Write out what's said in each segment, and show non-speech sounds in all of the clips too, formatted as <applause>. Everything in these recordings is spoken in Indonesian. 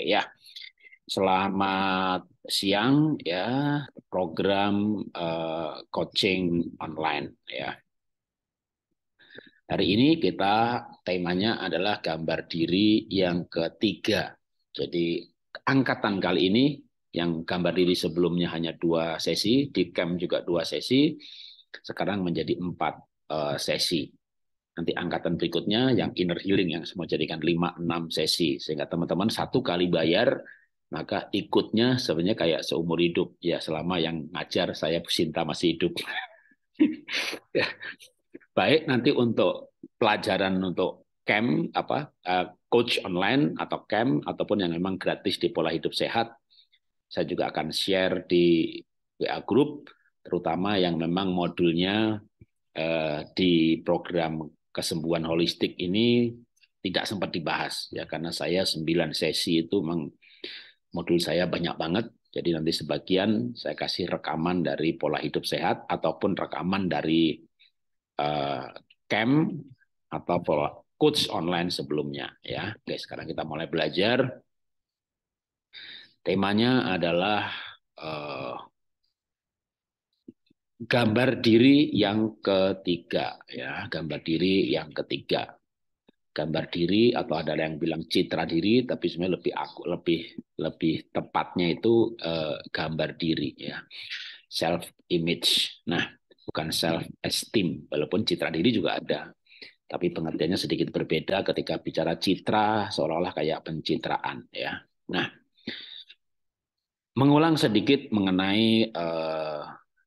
ya. Selamat siang ya program uh, coaching online ya. Hari ini kita temanya adalah gambar diri yang ketiga. Jadi angkatan kali ini yang gambar diri sebelumnya hanya dua sesi, di camp juga dua sesi, sekarang menjadi empat uh, sesi nanti angkatan berikutnya yang inner healing yang semua jadikan 5 6 sesi sehingga teman-teman satu kali bayar maka ikutnya sebenarnya kayak seumur hidup ya selama yang ngajar saya Sinta masih hidup. <laughs> Ya. Baik nanti untuk pelajaran untuk camp apa eh, coach online atau camp ataupun yang memang gratis di pola hidup sehat saya juga akan share di WA group terutama yang memang modulnya eh, di program kesembuhan holistik ini tidak sempat dibahas ya karena saya 9 sesi itu memang modul saya banyak banget jadi nanti sebagian saya kasih rekaman dari pola hidup sehat ataupun rekaman dari uh, camp atau pola coach online sebelumnya ya guys sekarang kita mulai belajar temanya adalah uh, gambar diri yang ketiga ya gambar diri yang ketiga gambar diri atau ada yang bilang citra diri tapi sebenarnya lebih aku lebih lebih tepatnya itu eh, gambar diri ya self image nah bukan self esteem walaupun citra diri juga ada tapi pengertiannya sedikit berbeda ketika bicara citra seolah-olah kayak pencitraan ya nah mengulang sedikit mengenai eh,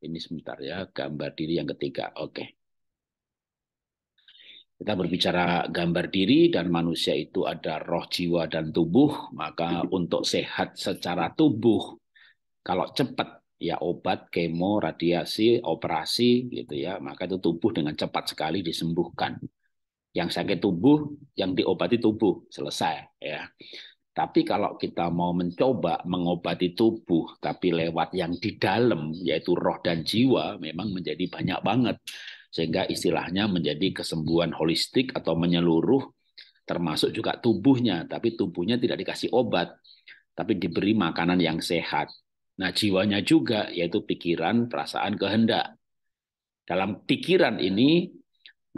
ini sebentar ya, gambar diri yang ketiga. Oke. Kita berbicara gambar diri dan manusia itu ada roh jiwa dan tubuh, maka untuk sehat secara tubuh kalau cepat ya obat, kemo, radiasi, operasi gitu ya, maka itu tubuh dengan cepat sekali disembuhkan. Yang sakit tubuh, yang diobati tubuh, selesai ya. Tapi kalau kita mau mencoba mengobati tubuh, tapi lewat yang di dalam, yaitu roh dan jiwa, memang menjadi banyak banget. Sehingga istilahnya menjadi kesembuhan holistik atau menyeluruh, termasuk juga tubuhnya. Tapi tubuhnya tidak dikasih obat, tapi diberi makanan yang sehat. Nah jiwanya juga, yaitu pikiran, perasaan, kehendak. Dalam pikiran ini,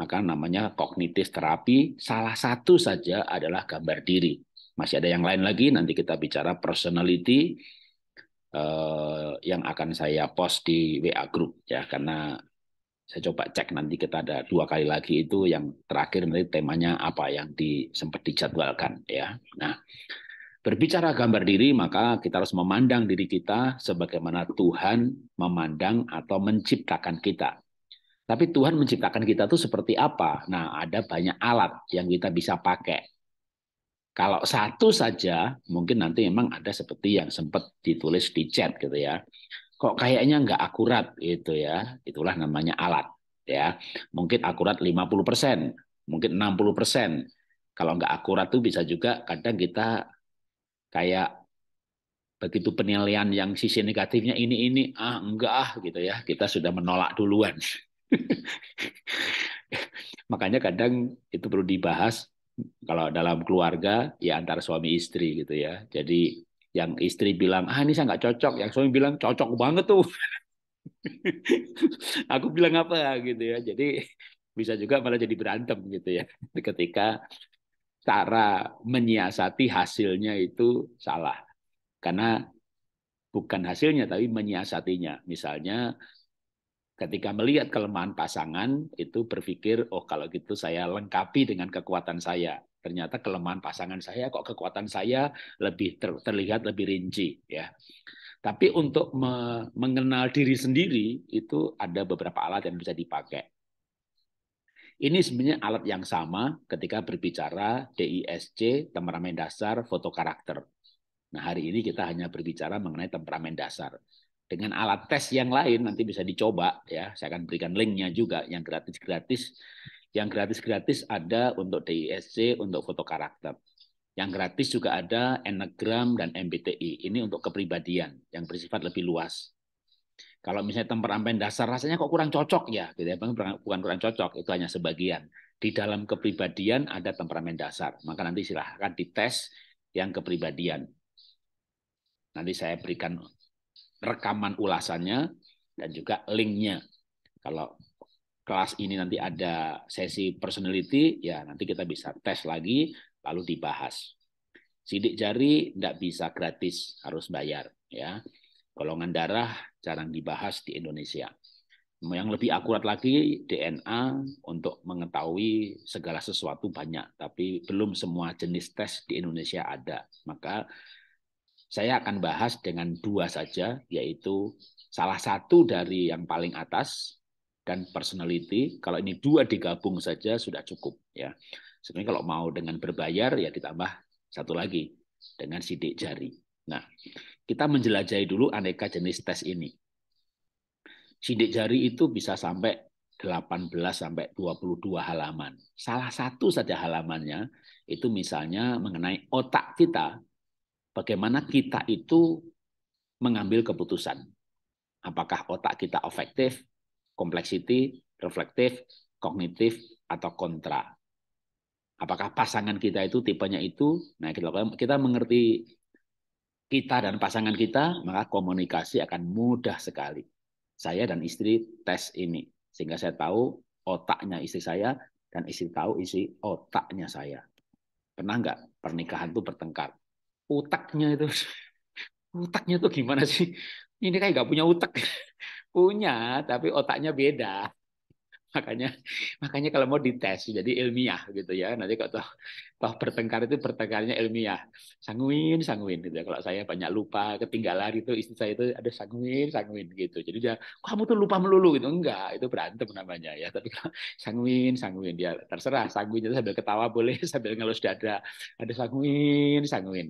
maka namanya kognitif terapi, salah satu saja adalah gambar diri masih ada yang lain lagi, nanti kita bicara personality eh, yang akan saya post di WA group ya karena saya coba cek nanti kita ada dua kali lagi itu yang terakhir nanti temanya apa yang di, sempat dijadwalkan ya. Nah, Berbicara gambar diri, maka kita harus memandang diri kita sebagaimana Tuhan memandang atau menciptakan kita. Tapi Tuhan menciptakan kita tuh seperti apa? Nah, ada banyak alat yang kita bisa pakai. Kalau satu saja, mungkin nanti memang ada seperti yang sempat ditulis di chat gitu ya. Kok kayaknya nggak akurat gitu ya. Itulah namanya alat ya. Mungkin akurat 50%, mungkin 60%. Kalau nggak akurat tuh bisa juga kadang kita kayak begitu penilaian yang sisi negatifnya ini ini ah enggak ah gitu ya. Kita sudah menolak duluan. <laughs> Makanya kadang itu perlu dibahas kalau dalam keluarga ya antara suami istri gitu ya. Jadi yang istri bilang ah ini saya nggak cocok, yang suami bilang cocok banget tuh. <laughs> Aku bilang apa gitu ya. Jadi bisa juga malah jadi berantem gitu ya <laughs> ketika cara menyiasati hasilnya itu salah. Karena bukan hasilnya tapi menyiasatinya. Misalnya ketika melihat kelemahan pasangan itu berpikir oh kalau gitu saya lengkapi dengan kekuatan saya ternyata kelemahan pasangan saya kok kekuatan saya lebih ter, terlihat lebih rinci ya tapi untuk me, mengenal diri sendiri itu ada beberapa alat yang bisa dipakai ini sebenarnya alat yang sama ketika berbicara DISC temperamen dasar foto karakter. nah hari ini kita hanya berbicara mengenai temperamen dasar dengan alat tes yang lain nanti bisa dicoba ya saya akan berikan linknya juga yang gratis gratis yang gratis gratis ada untuk DISC untuk foto karakter yang gratis juga ada Enneagram dan MBTI ini untuk kepribadian yang bersifat lebih luas kalau misalnya temperamen dasar rasanya kok kurang cocok ya gitu ya bukan kurang cocok itu hanya sebagian di dalam kepribadian ada temperamen dasar maka nanti silahkan dites yang kepribadian nanti saya berikan rekaman ulasannya dan juga linknya. Kalau kelas ini nanti ada sesi personality, ya nanti kita bisa tes lagi, lalu dibahas. Sidik jari tidak bisa gratis, harus bayar. Ya, golongan darah jarang dibahas di Indonesia. Yang lebih akurat lagi DNA untuk mengetahui segala sesuatu banyak, tapi belum semua jenis tes di Indonesia ada. Maka saya akan bahas dengan dua saja, yaitu salah satu dari yang paling atas dan personality. Kalau ini dua digabung saja sudah cukup ya. Sebenarnya kalau mau dengan berbayar ya ditambah satu lagi dengan sidik jari. Nah, kita menjelajahi dulu aneka jenis tes ini. Sidik jari itu bisa sampai 18 sampai 22 halaman. Salah satu saja halamannya itu misalnya mengenai otak kita bagaimana kita itu mengambil keputusan. Apakah otak kita efektif, kompleksiti, reflektif, kognitif, atau kontra. Apakah pasangan kita itu tipenya itu? Nah, kita, kita mengerti kita dan pasangan kita, maka komunikasi akan mudah sekali. Saya dan istri tes ini. Sehingga saya tahu otaknya istri saya dan istri tahu isi otaknya saya. Pernah nggak pernikahan itu bertengkar? utaknya itu <laughs> utaknya tuh gimana sih ini kayak nggak punya utak <laughs> punya tapi otaknya beda <laughs> makanya makanya kalau mau dites jadi ilmiah gitu ya nanti kalau toh, toh bertengkar itu bertengkarnya ilmiah sanguin sanguin gitu ya. kalau saya banyak lupa ketinggalan itu istri saya itu ada sanguin sanguin gitu jadi dia kamu tuh lupa melulu gitu enggak itu berantem namanya ya tapi kalau sanguin sanguin dia terserah sanguin itu sambil ketawa boleh sambil ngelus dada ada sanguin sanguin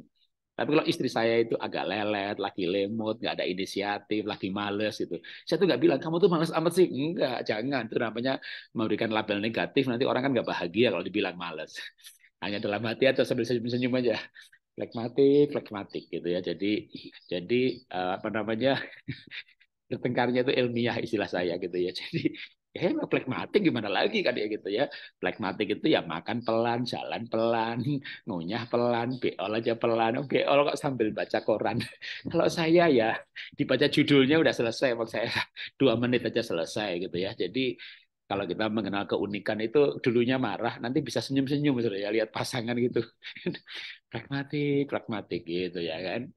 tapi kalau istri saya itu agak lelet, lagi lemot, nggak ada inisiatif, lagi males itu, Saya tuh nggak bilang, kamu tuh males amat sih. Enggak, jangan. Itu namanya memberikan label negatif, nanti orang kan nggak bahagia kalau dibilang males. <laughs> Hanya dalam hati atau sambil senyum-senyum aja. Flekmatik, flekmatik gitu ya. Jadi, jadi eh, apa namanya, bertengkarnya <laughs> itu ilmiah istilah saya gitu ya. <laughs> Jadi eh plekmatik gimana lagi kan ya gitu ya plekmatik itu ya makan pelan jalan pelan <laughs> ngunyah pelan beol aja pelan oke oh, beol kok sambil baca koran <laughs> kalau saya ya dibaca judulnya udah selesai maksud saya <laughs> dua menit aja selesai gitu ya jadi kalau kita mengenal keunikan itu dulunya marah, nanti bisa senyum-senyum misalnya ya lihat pasangan gitu. pragmatik, pragmatik gitu ya kan.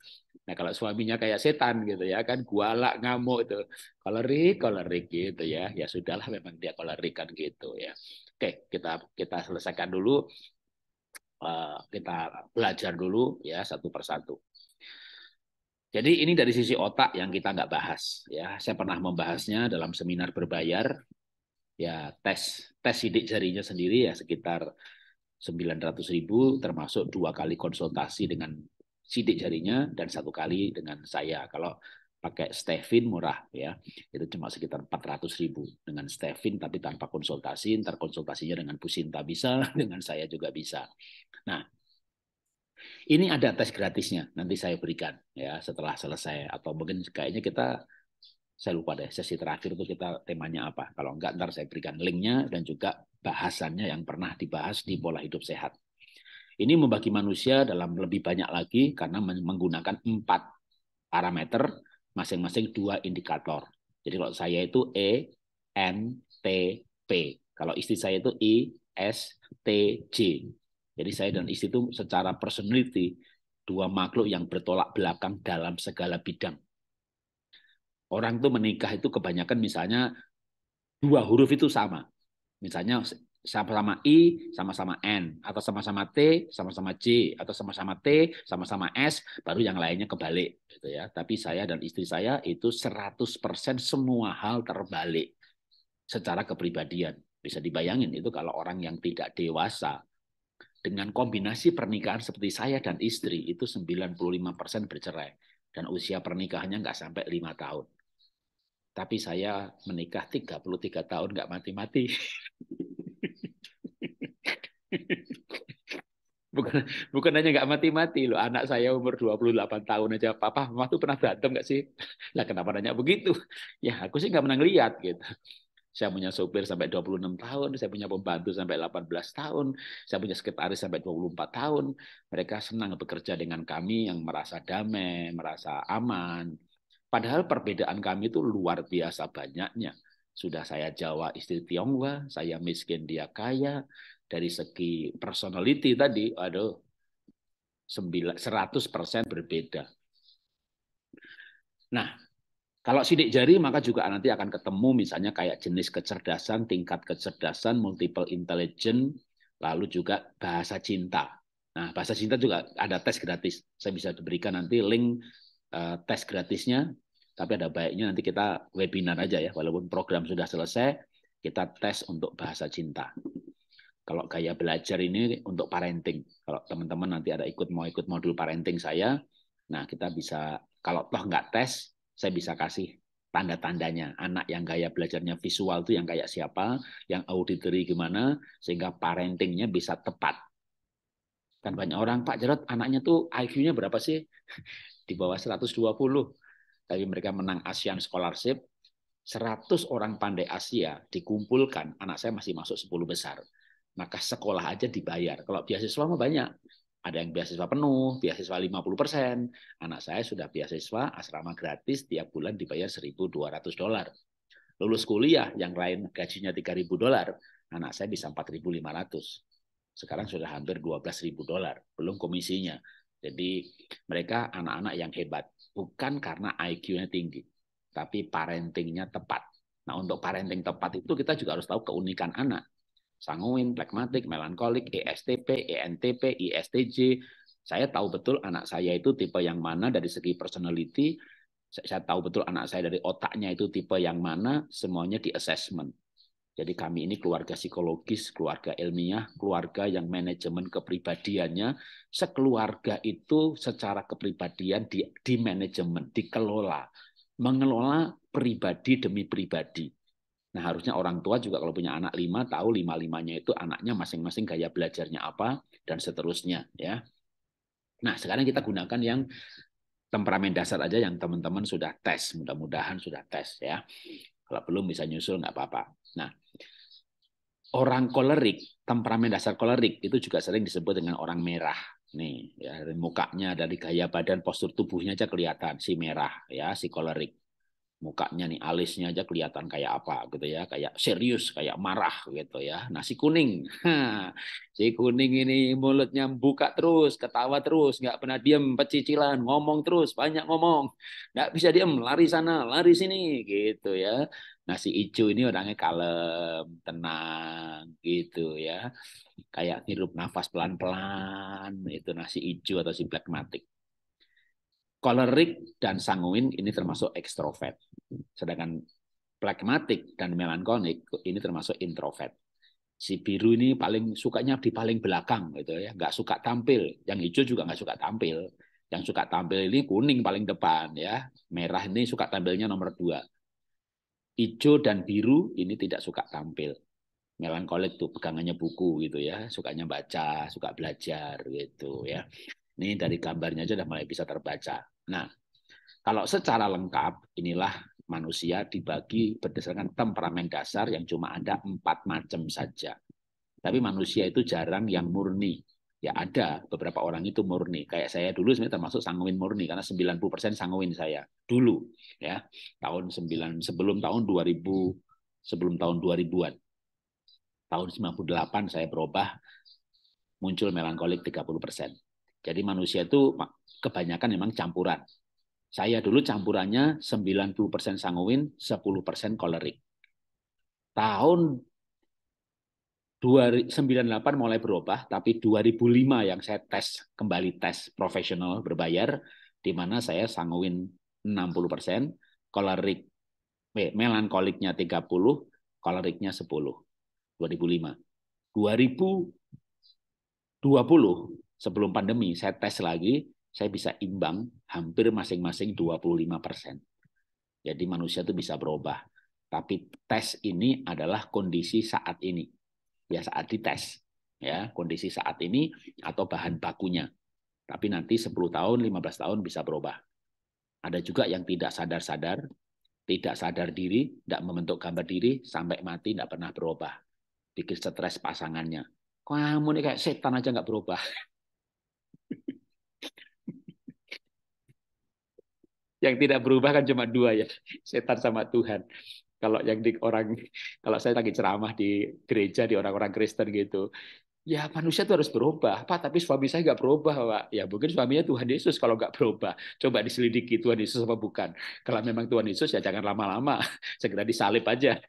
Nah kalau suaminya kayak setan gitu ya kan gualak ngamuk itu kolerik kolerik gitu ya ya sudahlah memang dia kolerik kan gitu ya. Oke kita kita selesaikan dulu eh, kita belajar dulu ya satu persatu. Jadi ini dari sisi otak yang kita nggak bahas ya. Saya pernah membahasnya dalam seminar berbayar ya tes tes sidik jarinya sendiri ya sekitar 900.000 ribu termasuk dua kali konsultasi dengan sidik jarinya dan satu kali dengan saya. Kalau pakai Stevin murah ya. Itu cuma sekitar 400 ribu dengan Stevin tapi tanpa konsultasi, ntar konsultasinya dengan pusinta bisa, <laughs> dengan saya juga bisa. Nah, ini ada tes gratisnya, nanti saya berikan ya setelah selesai atau mungkin kayaknya kita saya lupa deh sesi terakhir itu kita temanya apa. Kalau enggak ntar saya berikan linknya dan juga bahasannya yang pernah dibahas di pola hidup sehat. Ini membagi manusia dalam lebih banyak lagi karena menggunakan empat parameter, masing-masing dua indikator. Jadi kalau saya itu E, N, T, P. Kalau istri saya itu I, S, T, J. Jadi saya dan istri itu secara personality dua makhluk yang bertolak belakang dalam segala bidang. Orang itu menikah itu kebanyakan misalnya dua huruf itu sama. Misalnya sama-sama I, sama-sama N, atau sama-sama T, sama-sama J, atau sama-sama T, sama-sama S, baru yang lainnya kebalik. Gitu ya. Tapi saya dan istri saya itu 100% semua hal terbalik secara kepribadian. Bisa dibayangin itu kalau orang yang tidak dewasa, dengan kombinasi pernikahan seperti saya dan istri, itu 95% bercerai. Dan usia pernikahannya nggak sampai lima tahun. Tapi saya menikah 33 tahun nggak mati-mati. <laughs> <laughs> bukan bukan hanya nggak mati-mati loh anak saya umur 28 tahun aja papa mama tuh pernah berantem nggak sih <laughs> lah kenapa nanya begitu <laughs> ya aku sih nggak pernah lihat gitu saya punya sopir sampai 26 tahun saya punya pembantu sampai 18 tahun saya punya sekretaris sampai 24 tahun mereka senang bekerja dengan kami yang merasa damai merasa aman padahal perbedaan kami itu luar biasa banyaknya sudah saya Jawa istri Tionghoa, saya miskin dia kaya, dari segi personality tadi, aduh, 100% berbeda. Nah, kalau sidik jari maka juga nanti akan ketemu misalnya kayak jenis kecerdasan, tingkat kecerdasan, multiple intelligence, lalu juga bahasa cinta. Nah, bahasa cinta juga ada tes gratis. Saya bisa berikan nanti link uh, tes gratisnya, tapi ada baiknya nanti kita webinar aja ya, walaupun program sudah selesai, kita tes untuk bahasa cinta. Kalau gaya belajar ini untuk parenting. Kalau teman-teman nanti ada ikut mau ikut modul parenting saya, nah kita bisa kalau toh nggak tes, saya bisa kasih tanda-tandanya anak yang gaya belajarnya visual itu yang kayak siapa, yang auditory gimana, sehingga parentingnya bisa tepat. Kan banyak orang, Pak Jarot anaknya tuh IQ-nya berapa sih? <laughs> Di bawah 120. Tapi mereka menang ASEAN Scholarship. 100 orang pandai Asia dikumpulkan, anak saya masih masuk 10 besar maka sekolah aja dibayar. Kalau beasiswa mah banyak. Ada yang beasiswa penuh, beasiswa 50%. Anak saya sudah beasiswa asrama gratis tiap bulan dibayar 1.200 dolar. Lulus kuliah yang lain gajinya 3.000 dolar, anak saya bisa 4.500. Sekarang sudah hampir 12.000 dolar, belum komisinya. Jadi mereka anak-anak yang hebat bukan karena IQ-nya tinggi, tapi parentingnya tepat. Nah, untuk parenting tepat itu kita juga harus tahu keunikan anak sanguin, plekmatik, melankolik, ESTP, ENTP, ISTJ. Saya tahu betul anak saya itu tipe yang mana dari segi personality, saya tahu betul anak saya dari otaknya itu tipe yang mana, semuanya di assessment. Jadi kami ini keluarga psikologis, keluarga ilmiah, keluarga yang manajemen kepribadiannya, sekeluarga itu secara kepribadian di, di manajemen, dikelola, mengelola pribadi demi pribadi. Nah, harusnya orang tua juga kalau punya anak lima tahu lima-limanya itu anaknya masing-masing gaya belajarnya apa dan seterusnya ya. Nah, sekarang kita gunakan yang temperamen dasar aja yang teman-teman sudah tes, mudah-mudahan sudah tes ya. Kalau belum bisa nyusul nggak apa-apa. Nah, orang kolerik, temperamen dasar kolerik itu juga sering disebut dengan orang merah. Nih, ya dari mukanya, dari gaya badan, postur tubuhnya aja kelihatan si merah ya, si kolerik mukanya nih alisnya aja kelihatan kayak apa gitu ya kayak serius kayak marah gitu ya nasi kuning <laughs> si kuning ini mulutnya buka terus ketawa terus nggak pernah diem pecicilan ngomong terus banyak ngomong nggak bisa diem lari sana lari sini gitu ya nasi hijau ini orangnya kalem tenang gitu ya kayak hirup nafas pelan pelan itu nasi hijau atau si black matic kolerik dan sanguin ini termasuk ekstrovert Sedangkan pragmatik dan melankolik ini termasuk introvert. Si biru ini paling sukanya di paling belakang gitu ya, nggak suka tampil. Yang hijau juga nggak suka tampil. Yang suka tampil ini kuning paling depan ya, merah ini suka tampilnya nomor dua. Hijau dan biru ini tidak suka tampil. Melankolik tuh pegangannya buku gitu ya, sukanya baca, suka belajar gitu ya. Ini dari gambarnya aja udah mulai bisa terbaca. Nah, kalau secara lengkap inilah manusia dibagi berdasarkan temperamen dasar yang cuma ada empat macam saja. Tapi manusia itu jarang yang murni. Ya ada beberapa orang itu murni. Kayak saya dulu sebenarnya termasuk sanguin murni karena 90% sanguin saya dulu ya. Tahun 9 sebelum tahun 2000 sebelum tahun 2000-an. Tahun 98 saya berubah muncul melankolik 30%. Jadi manusia itu kebanyakan memang campuran. Saya dulu campurannya 90% sanguin, 10% kolerik. Tahun 98 mulai berubah, tapi 2005 yang saya tes kembali tes profesional berbayar, di mana saya sanguin 60%, kolerik eh, melankoliknya 30, koleriknya 10. 2005. 2020 sebelum pandemi saya tes lagi saya bisa imbang hampir masing-masing 25 persen. Jadi manusia itu bisa berubah. Tapi tes ini adalah kondisi saat ini. Ya saat dites. Ya, kondisi saat ini atau bahan bakunya. Tapi nanti 10 tahun, 15 tahun bisa berubah. Ada juga yang tidak sadar-sadar, tidak sadar diri, tidak membentuk gambar diri, sampai mati tidak pernah berubah. Bikin stres pasangannya. Kamu ini kayak setan aja nggak berubah. <laughs> yang tidak berubah kan cuma dua ya setan sama Tuhan kalau yang di orang kalau saya lagi ceramah di gereja di orang-orang Kristen gitu ya manusia itu harus berubah pak tapi suami saya nggak berubah pak ya mungkin suaminya Tuhan Yesus kalau nggak berubah coba diselidiki Tuhan Yesus apa bukan kalau memang Tuhan Yesus ya jangan lama-lama <laughs> segera disalib aja <laughs>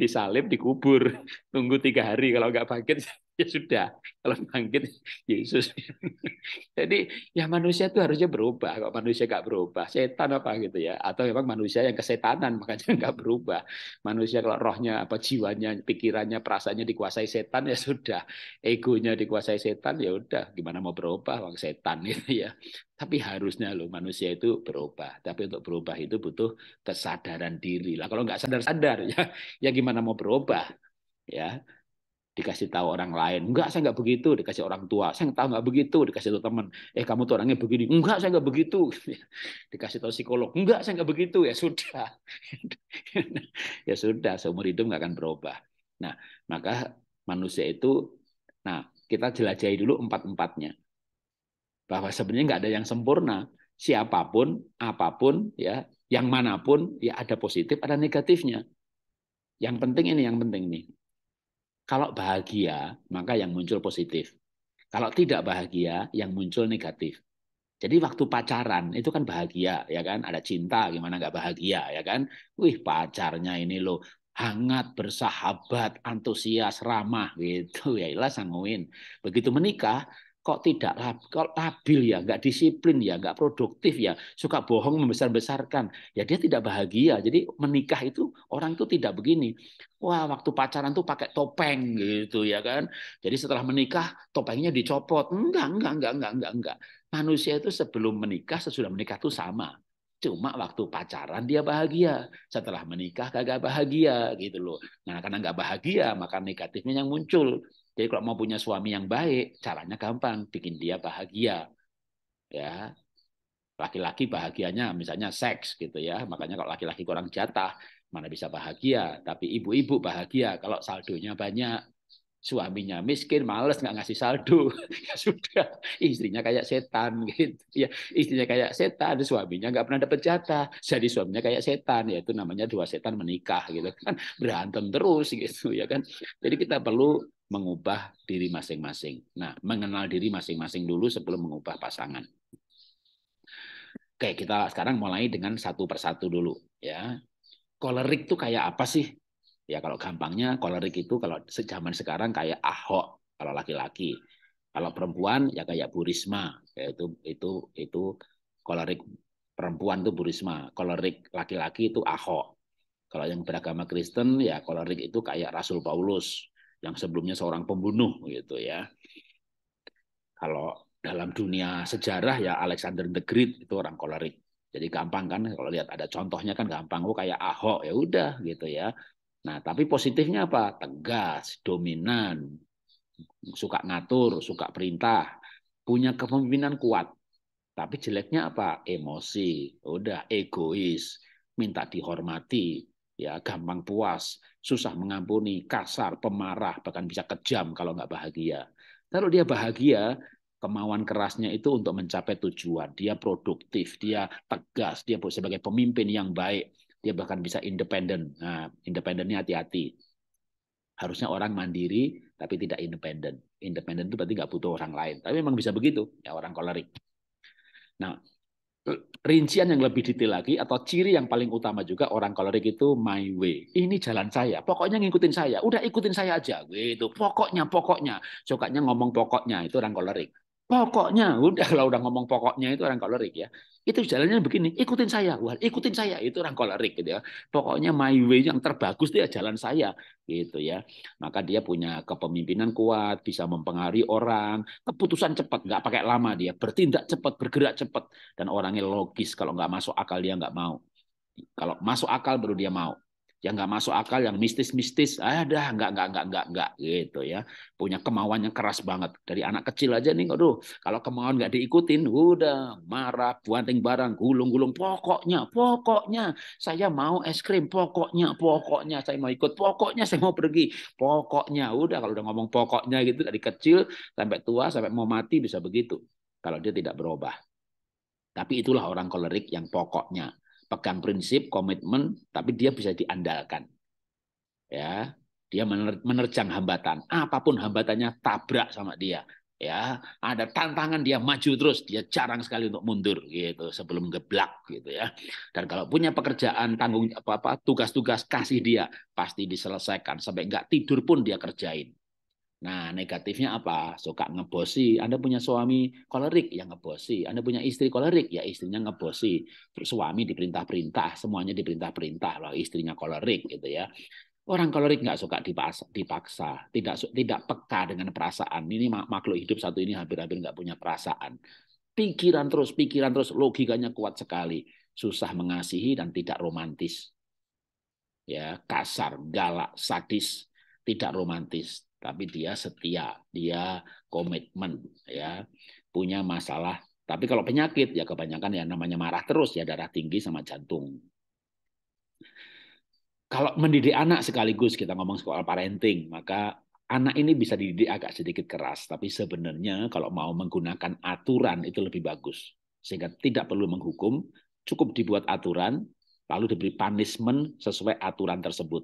disalib, dikubur, tunggu tiga hari. Kalau nggak bangkit, <laughs> ya sudah. Kalau bangkit, ya Yesus. <laughs> Jadi ya manusia itu harusnya berubah. Kalau manusia nggak berubah, setan apa gitu ya. Atau memang manusia yang kesetanan, <laughs> makanya nggak berubah. Manusia kalau rohnya, apa jiwanya, pikirannya, perasaannya dikuasai setan, ya sudah. Egonya dikuasai setan, ya udah. Gimana mau berubah, orang setan gitu ya. Tapi harusnya loh manusia itu berubah. Tapi untuk berubah itu butuh kesadaran diri. Lah kalau nggak sadar-sadar <laughs> ya, ya gimana mau berubah? Ya dikasih tahu orang lain, enggak saya enggak begitu, dikasih orang tua, saya tahu enggak begitu, dikasih tahu teman, eh kamu tuh orangnya begini, enggak saya enggak begitu, <laughs> dikasih tahu psikolog, enggak saya enggak begitu, ya sudah, <laughs> ya sudah seumur hidup enggak akan berubah. Nah maka manusia itu, nah kita jelajahi dulu empat empatnya bahwa sebenarnya nggak ada yang sempurna. Siapapun, apapun, ya, yang manapun, ya ada positif, ada negatifnya. Yang penting ini, yang penting nih Kalau bahagia, maka yang muncul positif. Kalau tidak bahagia, yang muncul negatif. Jadi waktu pacaran itu kan bahagia, ya kan? Ada cinta, gimana nggak bahagia, ya kan? Wih pacarnya ini loh hangat, bersahabat, antusias, ramah gitu <laughs> ya ilah sanguin. Begitu menikah kok tidak lab, kok labil ya, nggak disiplin ya, nggak produktif ya, suka bohong membesar-besarkan, ya dia tidak bahagia. Jadi menikah itu orang itu tidak begini. Wah waktu pacaran tuh pakai topeng gitu ya kan. Jadi setelah menikah topengnya dicopot, enggak enggak enggak enggak enggak enggak. Manusia itu sebelum menikah sesudah menikah tuh sama. Cuma waktu pacaran dia bahagia, setelah menikah kagak bahagia gitu loh. Nah karena nggak bahagia maka negatifnya yang muncul. Jadi kalau mau punya suami yang baik, caranya gampang, bikin dia bahagia. Ya. Laki-laki bahagianya misalnya seks gitu ya. Makanya kalau laki-laki kurang jatah, mana bisa bahagia. Tapi ibu-ibu bahagia kalau saldonya banyak. Suaminya miskin, males nggak ngasih saldo. <laughs> ya sudah, istrinya kayak setan gitu. Ya, istrinya kayak setan, suaminya nggak pernah dapat jatah. Jadi suaminya kayak setan, yaitu namanya dua setan menikah gitu kan. Berantem terus gitu ya kan. Jadi kita perlu mengubah diri masing-masing. Nah, mengenal diri masing-masing dulu sebelum mengubah pasangan. Oke, kita sekarang mulai dengan satu persatu dulu ya. Kolerik tuh kayak apa sih? Ya kalau gampangnya kolerik itu kalau sejaman sekarang kayak Ahok kalau laki-laki. Kalau perempuan ya kayak Burisma, yaitu itu itu kolerik perempuan itu Burisma, kolerik laki-laki itu Ahok. Kalau yang beragama Kristen ya kolerik itu kayak Rasul Paulus, yang sebelumnya seorang pembunuh gitu ya. Kalau dalam dunia sejarah ya Alexander the Great itu orang kolerik. Jadi gampang kan kalau lihat ada contohnya kan gampang. Oh kayak Ahok ya udah gitu ya. Nah tapi positifnya apa? Tegas, dominan, suka ngatur, suka perintah, punya kepemimpinan kuat. Tapi jeleknya apa? Emosi, udah egois, minta dihormati, ya gampang puas, susah mengampuni, kasar, pemarah, bahkan bisa kejam kalau nggak bahagia. Kalau dia bahagia, kemauan kerasnya itu untuk mencapai tujuan. Dia produktif, dia tegas, dia sebagai pemimpin yang baik, dia bahkan bisa independen. Nah, independennya hati-hati. Harusnya orang mandiri tapi tidak independen. Independen itu berarti nggak butuh orang lain. Tapi memang bisa begitu ya orang kolerik. Nah, rincian yang lebih detail lagi atau ciri yang paling utama juga orang kolerik itu my way. Ini jalan saya. Pokoknya ngikutin saya. Udah ikutin saya aja. Gitu. Pokoknya, pokoknya. Sokaknya ngomong pokoknya itu orang kolerik. Gitu. Pokoknya, udah kalau udah ngomong pokoknya itu orang kolerik gitu ya itu jalannya begini, ikutin saya, wah ikutin saya, itu orang kolerik gitu ya. Pokoknya my way yang terbagus dia jalan saya gitu ya. Maka dia punya kepemimpinan kuat, bisa mempengaruhi orang, keputusan cepat, nggak pakai lama dia, bertindak cepat, bergerak cepat, dan orangnya logis. Kalau nggak masuk akal dia nggak mau. Kalau masuk akal baru dia mau yang nggak masuk akal, yang mistis-mistis, ada ah, nggak nggak nggak nggak nggak gitu ya. Punya kemauan yang keras banget dari anak kecil aja nih, aduh kalau kemauan nggak diikutin, udah marah, buanting barang, gulung-gulung, pokoknya, pokoknya saya mau es krim, pokoknya, pokoknya saya mau ikut, pokoknya saya mau pergi, pokoknya udah kalau udah ngomong pokoknya gitu dari kecil sampai tua sampai mau mati bisa begitu kalau dia tidak berubah. Tapi itulah orang kolerik yang pokoknya pegang prinsip, komitmen, tapi dia bisa diandalkan. Ya, dia menerjang hambatan. Apapun hambatannya tabrak sama dia. Ya, ada tantangan dia maju terus, dia jarang sekali untuk mundur gitu sebelum geblak gitu ya. Dan kalau punya pekerjaan tanggung apa-apa, tugas-tugas kasih dia, pasti diselesaikan sampai nggak tidur pun dia kerjain. Nah, negatifnya apa? Suka ngebosi. Anda punya suami kolerik, yang ngebosi. Anda punya istri kolerik, ya istrinya ngebosi. Suami diperintah-perintah, semuanya diperintah-perintah. Loh, istrinya kolerik gitu ya. Orang kolerik nggak suka dipaksa, dipaksa, tidak tidak peka dengan perasaan. Ini makhluk hidup satu ini hampir-hampir nggak punya perasaan. Pikiran terus, pikiran terus, logikanya kuat sekali. Susah mengasihi dan tidak romantis. Ya, kasar, galak, sadis, tidak romantis tapi dia setia, dia komitmen ya, punya masalah. Tapi kalau penyakit ya kebanyakan ya namanya marah terus ya darah tinggi sama jantung. Kalau mendidik anak sekaligus kita ngomong soal parenting, maka anak ini bisa dididik agak sedikit keras, tapi sebenarnya kalau mau menggunakan aturan itu lebih bagus. Sehingga tidak perlu menghukum, cukup dibuat aturan, lalu diberi punishment sesuai aturan tersebut.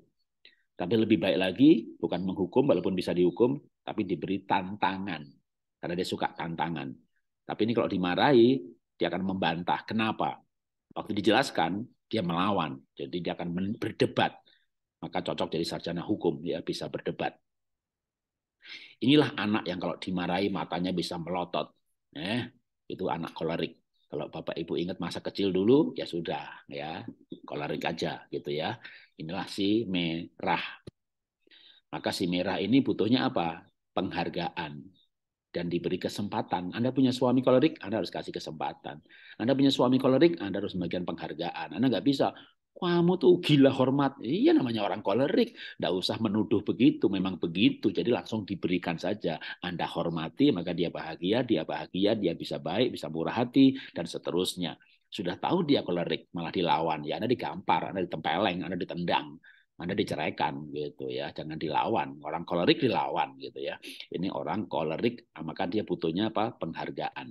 Tapi lebih baik lagi bukan menghukum walaupun bisa dihukum, tapi diberi tantangan. Karena dia suka tantangan. Tapi ini kalau dimarahi, dia akan membantah. Kenapa? Waktu dijelaskan, dia melawan. Jadi dia akan berdebat. Maka cocok jadi sarjana hukum, dia bisa berdebat. Inilah anak yang kalau dimarahi matanya bisa melotot. Eh, itu anak kolerik. Kalau Bapak Ibu ingat masa kecil dulu, ya sudah, ya kolerik aja gitu ya. Inilah si merah. Maka si merah ini butuhnya apa? Penghargaan dan diberi kesempatan. Anda punya suami kolerik, Anda harus kasih kesempatan. Anda punya suami kolerik, Anda harus memberikan penghargaan. Anda nggak bisa, kamu tuh gila hormat. Iya namanya orang kolerik. nggak usah menuduh begitu. Memang begitu. Jadi langsung diberikan saja. Anda hormati maka dia bahagia, dia bahagia, dia bisa baik, bisa murah hati, dan seterusnya. Sudah tahu dia kolerik, malah dilawan. Ya Anda digampar, Anda ditempeleng, Anda ditendang. Anda diceraikan gitu ya, jangan dilawan. Orang kolerik dilawan gitu ya. Ini orang kolerik, ah, maka dia butuhnya apa? Penghargaan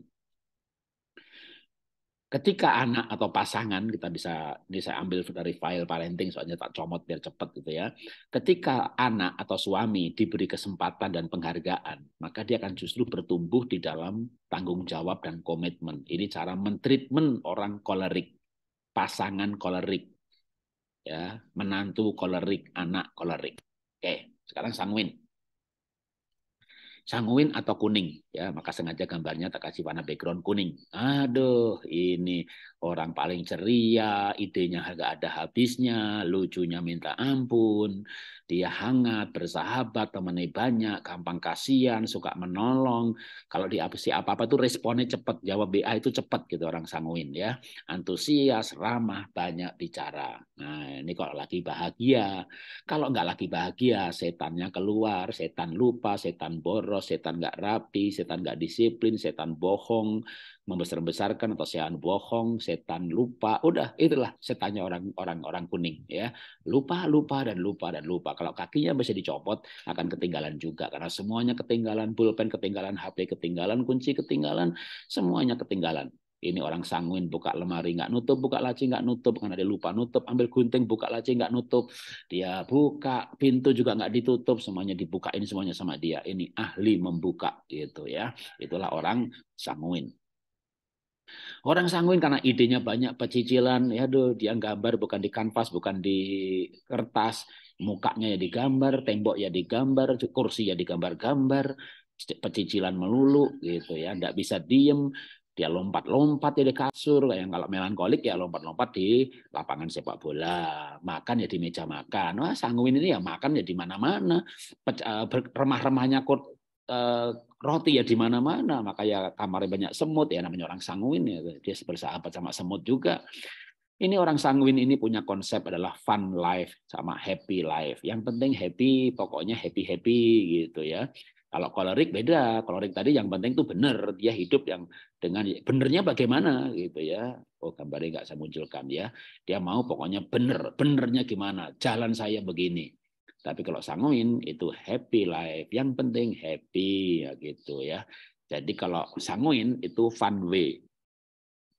ketika anak atau pasangan kita bisa ini saya ambil dari file parenting soalnya tak comot biar cepat gitu ya. Ketika anak atau suami diberi kesempatan dan penghargaan, maka dia akan justru bertumbuh di dalam tanggung jawab dan komitmen. Ini cara mentreatment orang kolerik, pasangan kolerik, ya, menantu kolerik, anak kolerik. Oke, sekarang sangwin sangwin atau kuning ya maka sengaja gambarnya tak kasih warna background kuning. Aduh, ini orang paling ceria, idenya agak ada habisnya, lucunya minta ampun, dia hangat, bersahabat, temannya banyak, gampang kasihan, suka menolong. Kalau di apa apa-apa tuh responnya cepat, jawab BA itu cepat gitu orang sanguin ya. Antusias, ramah, banyak bicara. Nah, ini kalau lagi bahagia. Kalau nggak lagi bahagia, setannya keluar, setan lupa, setan boros, setan nggak rapi, setan setan nggak disiplin, setan bohong, membesar-besarkan atau setan bohong, setan lupa. Udah, itulah setannya orang-orang orang kuning ya. Lupa, lupa dan lupa dan lupa. Kalau kakinya bisa dicopot akan ketinggalan juga karena semuanya ketinggalan, pulpen ketinggalan, HP ketinggalan, kunci ketinggalan, semuanya ketinggalan. Ini orang sanguin buka lemari nggak nutup, buka laci nggak nutup karena dia lupa nutup, ambil gunting buka laci nggak nutup, dia buka pintu juga nggak ditutup, semuanya dibuka ini semuanya sama dia. Ini ahli membuka gitu ya. Itulah orang sanguin. Orang sanguin karena idenya banyak pecicilan, ya aduh dia gambar bukan di kanvas, bukan di kertas, mukanya ya digambar, tembok ya digambar, kursi ya digambar-gambar, pecicilan melulu gitu ya, nggak bisa diem, dia lompat-lompat ya di kasur Yang kalau melankolik ya lompat-lompat di lapangan sepak bola makan ya di meja makan wah sanguin ini ya makan ya di mana-mana eh, remah-remahnya kur eh, roti ya di mana-mana maka ya kamarnya banyak semut ya namanya orang sanguin ya dia bersahabat sama semut juga ini orang sanguin ini punya konsep adalah fun life sama happy life. Yang penting happy, pokoknya happy happy gitu ya. Kalau kolerik beda, kolerik tadi yang penting itu benar dia hidup yang dengan benernya bagaimana gitu ya. Oh gambarnya nggak saya munculkan ya. Dia mau pokoknya benar, benernya gimana, jalan saya begini. Tapi kalau sanguin itu happy life, yang penting happy ya gitu ya. Jadi kalau sanguin itu fun way,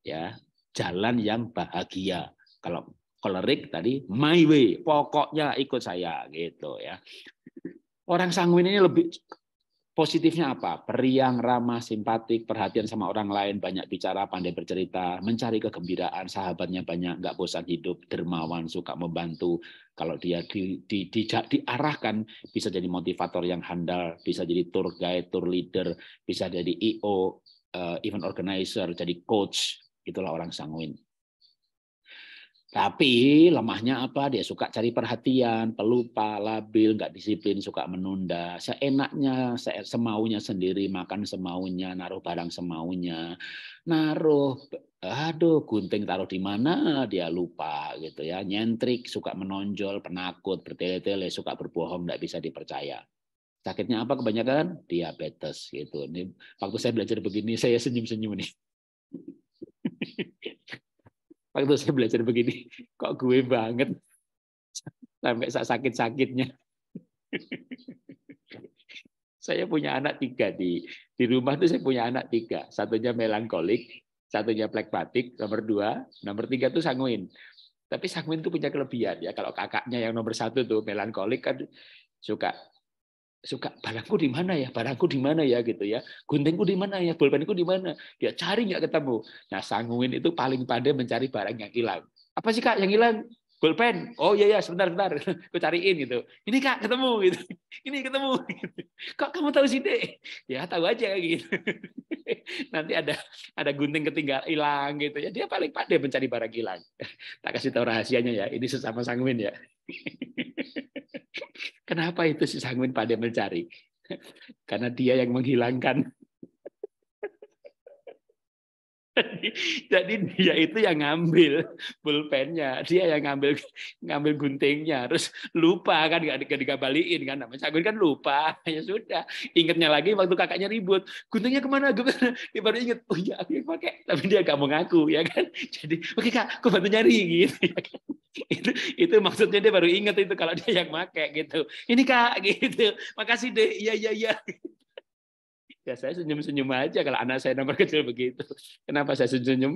ya jalan yang bahagia. Kalau kolerik tadi my way, pokoknya ikut saya gitu ya. Orang sanguin ini lebih Positifnya apa? Periang, ramah, simpatik, perhatian sama orang lain, banyak bicara, pandai bercerita, mencari kegembiraan, sahabatnya banyak, nggak bosan hidup, dermawan, suka membantu. Kalau dia di, di, di, diarahkan, bisa jadi motivator yang handal, bisa jadi tour guide, tour leader, bisa jadi EO, eh, event organizer, jadi coach. Itulah orang sanguin. Tapi lemahnya apa? Dia suka cari perhatian, pelupa, labil, nggak disiplin, suka menunda. Seenaknya, semaunya sendiri, makan semaunya, naruh barang semaunya. Naruh, aduh gunting taruh di mana, dia lupa gitu ya. Nyentrik, suka menonjol, penakut, bertele-tele, suka berbohong, nggak bisa dipercaya. Sakitnya apa kebanyakan? Diabetes gitu. Ini, waktu saya belajar begini, saya senyum-senyum nih waktu saya belajar begini <laughs> kok gue banget sampai sakit-sakitnya <laughs> saya punya anak tiga di di rumah tuh saya punya anak tiga satunya melankolik satunya plekpatik nomor dua nomor tiga tuh sanguin tapi sanguin tuh punya kelebihan ya kalau kakaknya yang nomor satu tuh melankolik kan suka suka barangku di mana ya barangku di mana ya gitu ya guntingku di mana ya bolpenku di mana dia cari nggak ketemu nah sanguin itu paling pandai mencari barang yang hilang apa sih kak yang hilang bolpen oh iya ya sebentar sebentar aku <laughs> cariin gitu ini kak ketemu <laughs> gitu ini ketemu gitu. <laughs> kok kamu tahu sih deh ya tahu aja gitu nanti ada ada gunting ketinggal hilang gitu ya dia paling pandai mencari barang hilang tak kasih tahu rahasianya ya ini sesama sanguin ya <laughs> Kenapa itu si Sangwin pada mencari? Karena dia yang menghilangkan jadi, jadi dia itu yang ngambil pulpennya, dia yang ngambil ngambil guntingnya, terus lupa kan gak dikabaliin kan, namanya Sagun kan lupa, <laughs> ya sudah, ingetnya lagi waktu kakaknya ribut, guntingnya kemana? Gimana? Dia baru inget, oh ya aku yang pakai, tapi dia gak mau ngaku ya kan, jadi oke okay, kak, aku bantu nyari gitu ya kan. Itu, itu maksudnya dia baru inget itu kalau dia yang pakai gitu. Ini kak gitu, makasih deh, iya iya iya. Gitu Ya saya senyum-senyum aja kalau anak saya nomor <laughs> kecil begitu. Kenapa saya senyum? senyum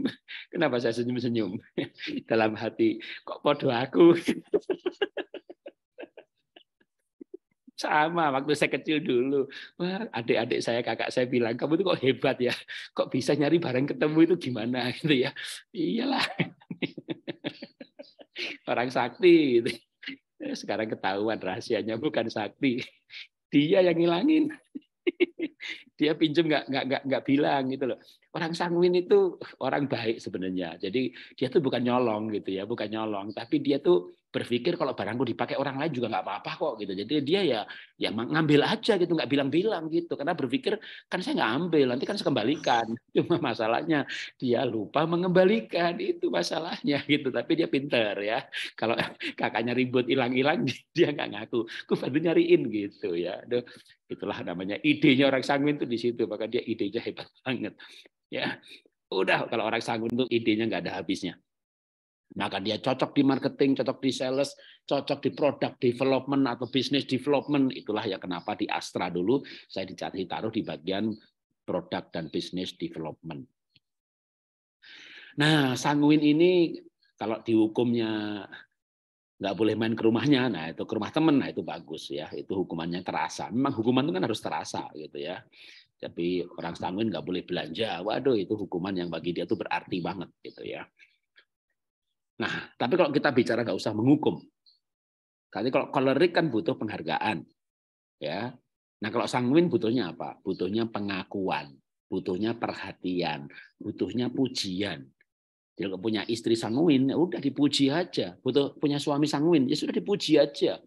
Kenapa saya senyum-senyum? <laughs> Dalam hati, kok podo aku? <laughs> Sama waktu saya kecil dulu. adik-adik saya, kakak saya bilang, kamu itu kok hebat ya. Kok bisa nyari barang ketemu itu gimana gitu ya. Iyalah. Orang sakti gitu. eh, Sekarang ketahuan rahasianya bukan sakti. Dia yang ngilangin dia pinjam nggak nggak nggak nggak bilang gitu loh orang sanguin itu orang baik sebenarnya jadi dia tuh bukan nyolong gitu ya bukan nyolong tapi dia tuh berpikir kalau barangku dipakai orang lain juga nggak apa-apa kok gitu jadi dia ya ya ngambil aja gitu nggak bilang-bilang gitu karena berpikir kan saya nggak ambil nanti kan saya kembalikan <laughs> cuma masalahnya dia lupa mengembalikan itu masalahnya gitu tapi dia pinter ya kalau <laughs> kakaknya ribut hilang-hilang <laughs> dia nggak ngaku aku baru nyariin gitu ya itulah namanya idenya orang sanguin itu di situ, maka dia idenya hebat <laughs> banget. Ya, udah kalau orang sanggup tuh idenya nggak ada habisnya. Maka dia cocok di marketing, cocok di sales, cocok di product development atau business development. Itulah ya kenapa di Astra dulu saya dicari taruh di bagian product dan business development. Nah, sanguin ini kalau dihukumnya nggak boleh main ke rumahnya, nah itu ke rumah temen, nah itu bagus ya, itu hukumannya terasa. Memang hukuman itu kan harus terasa gitu ya tapi orang stamina nggak boleh belanja waduh itu hukuman yang bagi dia tuh berarti banget gitu ya nah tapi kalau kita bicara nggak usah menghukum karena kalau kolerik kan butuh penghargaan ya nah kalau sanguin butuhnya apa butuhnya pengakuan butuhnya perhatian butuhnya pujian jadi kalau punya istri sanguin ya udah dipuji aja butuh punya suami sanguin ya sudah dipuji aja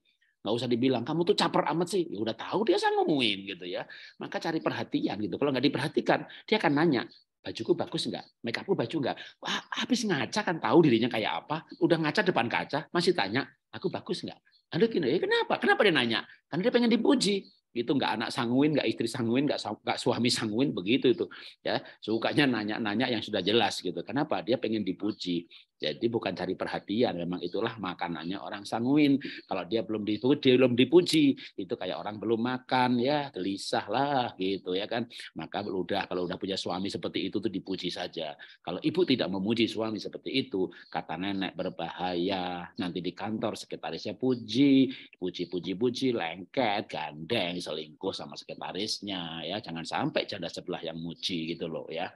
nggak usah dibilang kamu tuh caper amat sih ya udah tahu dia sanguin gitu ya maka cari perhatian gitu kalau nggak diperhatikan dia akan nanya bajuku bagus nggak make upku baju nggak wah habis ngaca kan tahu dirinya kayak apa udah ngaca depan kaca masih tanya aku bagus nggak Aduh, ya kenapa? Kenapa dia nanya? Karena dia pengen dipuji gitu nggak anak sanguin nggak istri sanguin nggak nggak suami sanguin begitu itu ya sukanya nanya-nanya yang sudah jelas gitu kenapa dia pengen dipuji jadi bukan cari perhatian, memang itulah makanannya orang sanguin. Kalau dia belum dipuji, dia belum dipuji, itu kayak orang belum makan ya, gelisah lah gitu ya kan. Maka udah kalau udah punya suami seperti itu tuh dipuji saja. Kalau ibu tidak memuji suami seperti itu, kata nenek berbahaya. Nanti di kantor sekretarisnya puji, puji-puji-puji, lengket, gandeng, selingkuh sama sekretarisnya ya. Jangan sampai janda sebelah yang muji gitu loh ya.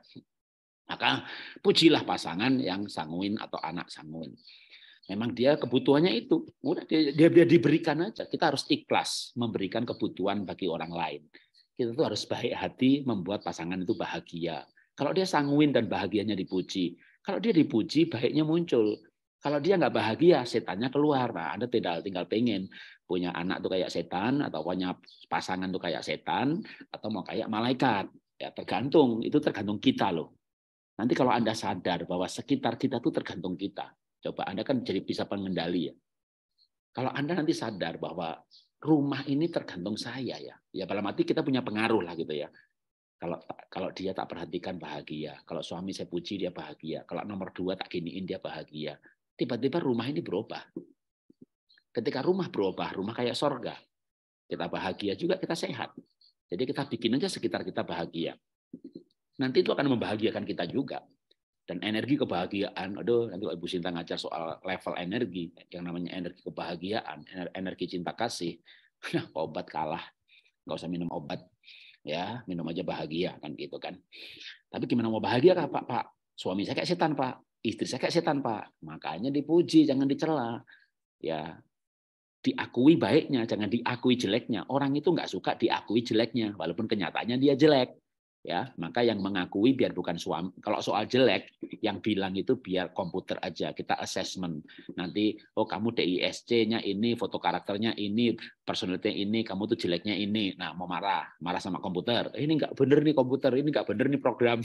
Maka pujilah pasangan yang sanguin atau anak sanguin. Memang dia kebutuhannya itu. Udah dia, dia, dia diberikan aja. Kita harus ikhlas memberikan kebutuhan bagi orang lain. Kita tuh harus baik hati membuat pasangan itu bahagia. Kalau dia sanguin dan bahagianya dipuji. Kalau dia dipuji, baiknya muncul. Kalau dia nggak bahagia, setannya keluar. Nah, Anda tinggal, tinggal pengen punya anak tuh kayak setan, atau punya pasangan tuh kayak setan, atau mau kayak malaikat. Ya tergantung, itu tergantung kita loh. Nanti kalau Anda sadar bahwa sekitar kita itu tergantung kita. Coba Anda kan jadi bisa pengendali ya. Kalau Anda nanti sadar bahwa rumah ini tergantung saya ya. Ya dalam mati kita punya pengaruh lah gitu ya. Kalau kalau dia tak perhatikan bahagia, kalau suami saya puji dia bahagia, kalau nomor dua tak giniin dia bahagia. Tiba-tiba rumah ini berubah. Ketika rumah berubah, rumah kayak sorga. Kita bahagia juga, kita sehat. Jadi kita bikin aja sekitar kita bahagia nanti itu akan membahagiakan kita juga. Dan energi kebahagiaan, aduh nanti kalau Ibu Sinta ngajar soal level energi, yang namanya energi kebahagiaan, energi cinta kasih, <laughs> obat kalah, nggak usah minum obat, ya minum aja bahagia kan gitu kan. Tapi gimana mau bahagia kak Pak? Pak suami saya kayak setan Pak, istri saya kayak setan Pak, makanya dipuji jangan dicela, ya diakui baiknya, jangan diakui jeleknya. Orang itu nggak suka diakui jeleknya, walaupun kenyataannya dia jelek ya maka yang mengakui biar bukan suami kalau soal jelek yang bilang itu biar komputer aja kita assessment nanti oh kamu DISC-nya ini foto karakternya ini personality ini kamu tuh jeleknya ini nah mau marah marah sama komputer eh, ini nggak bener nih komputer ini nggak bener nih program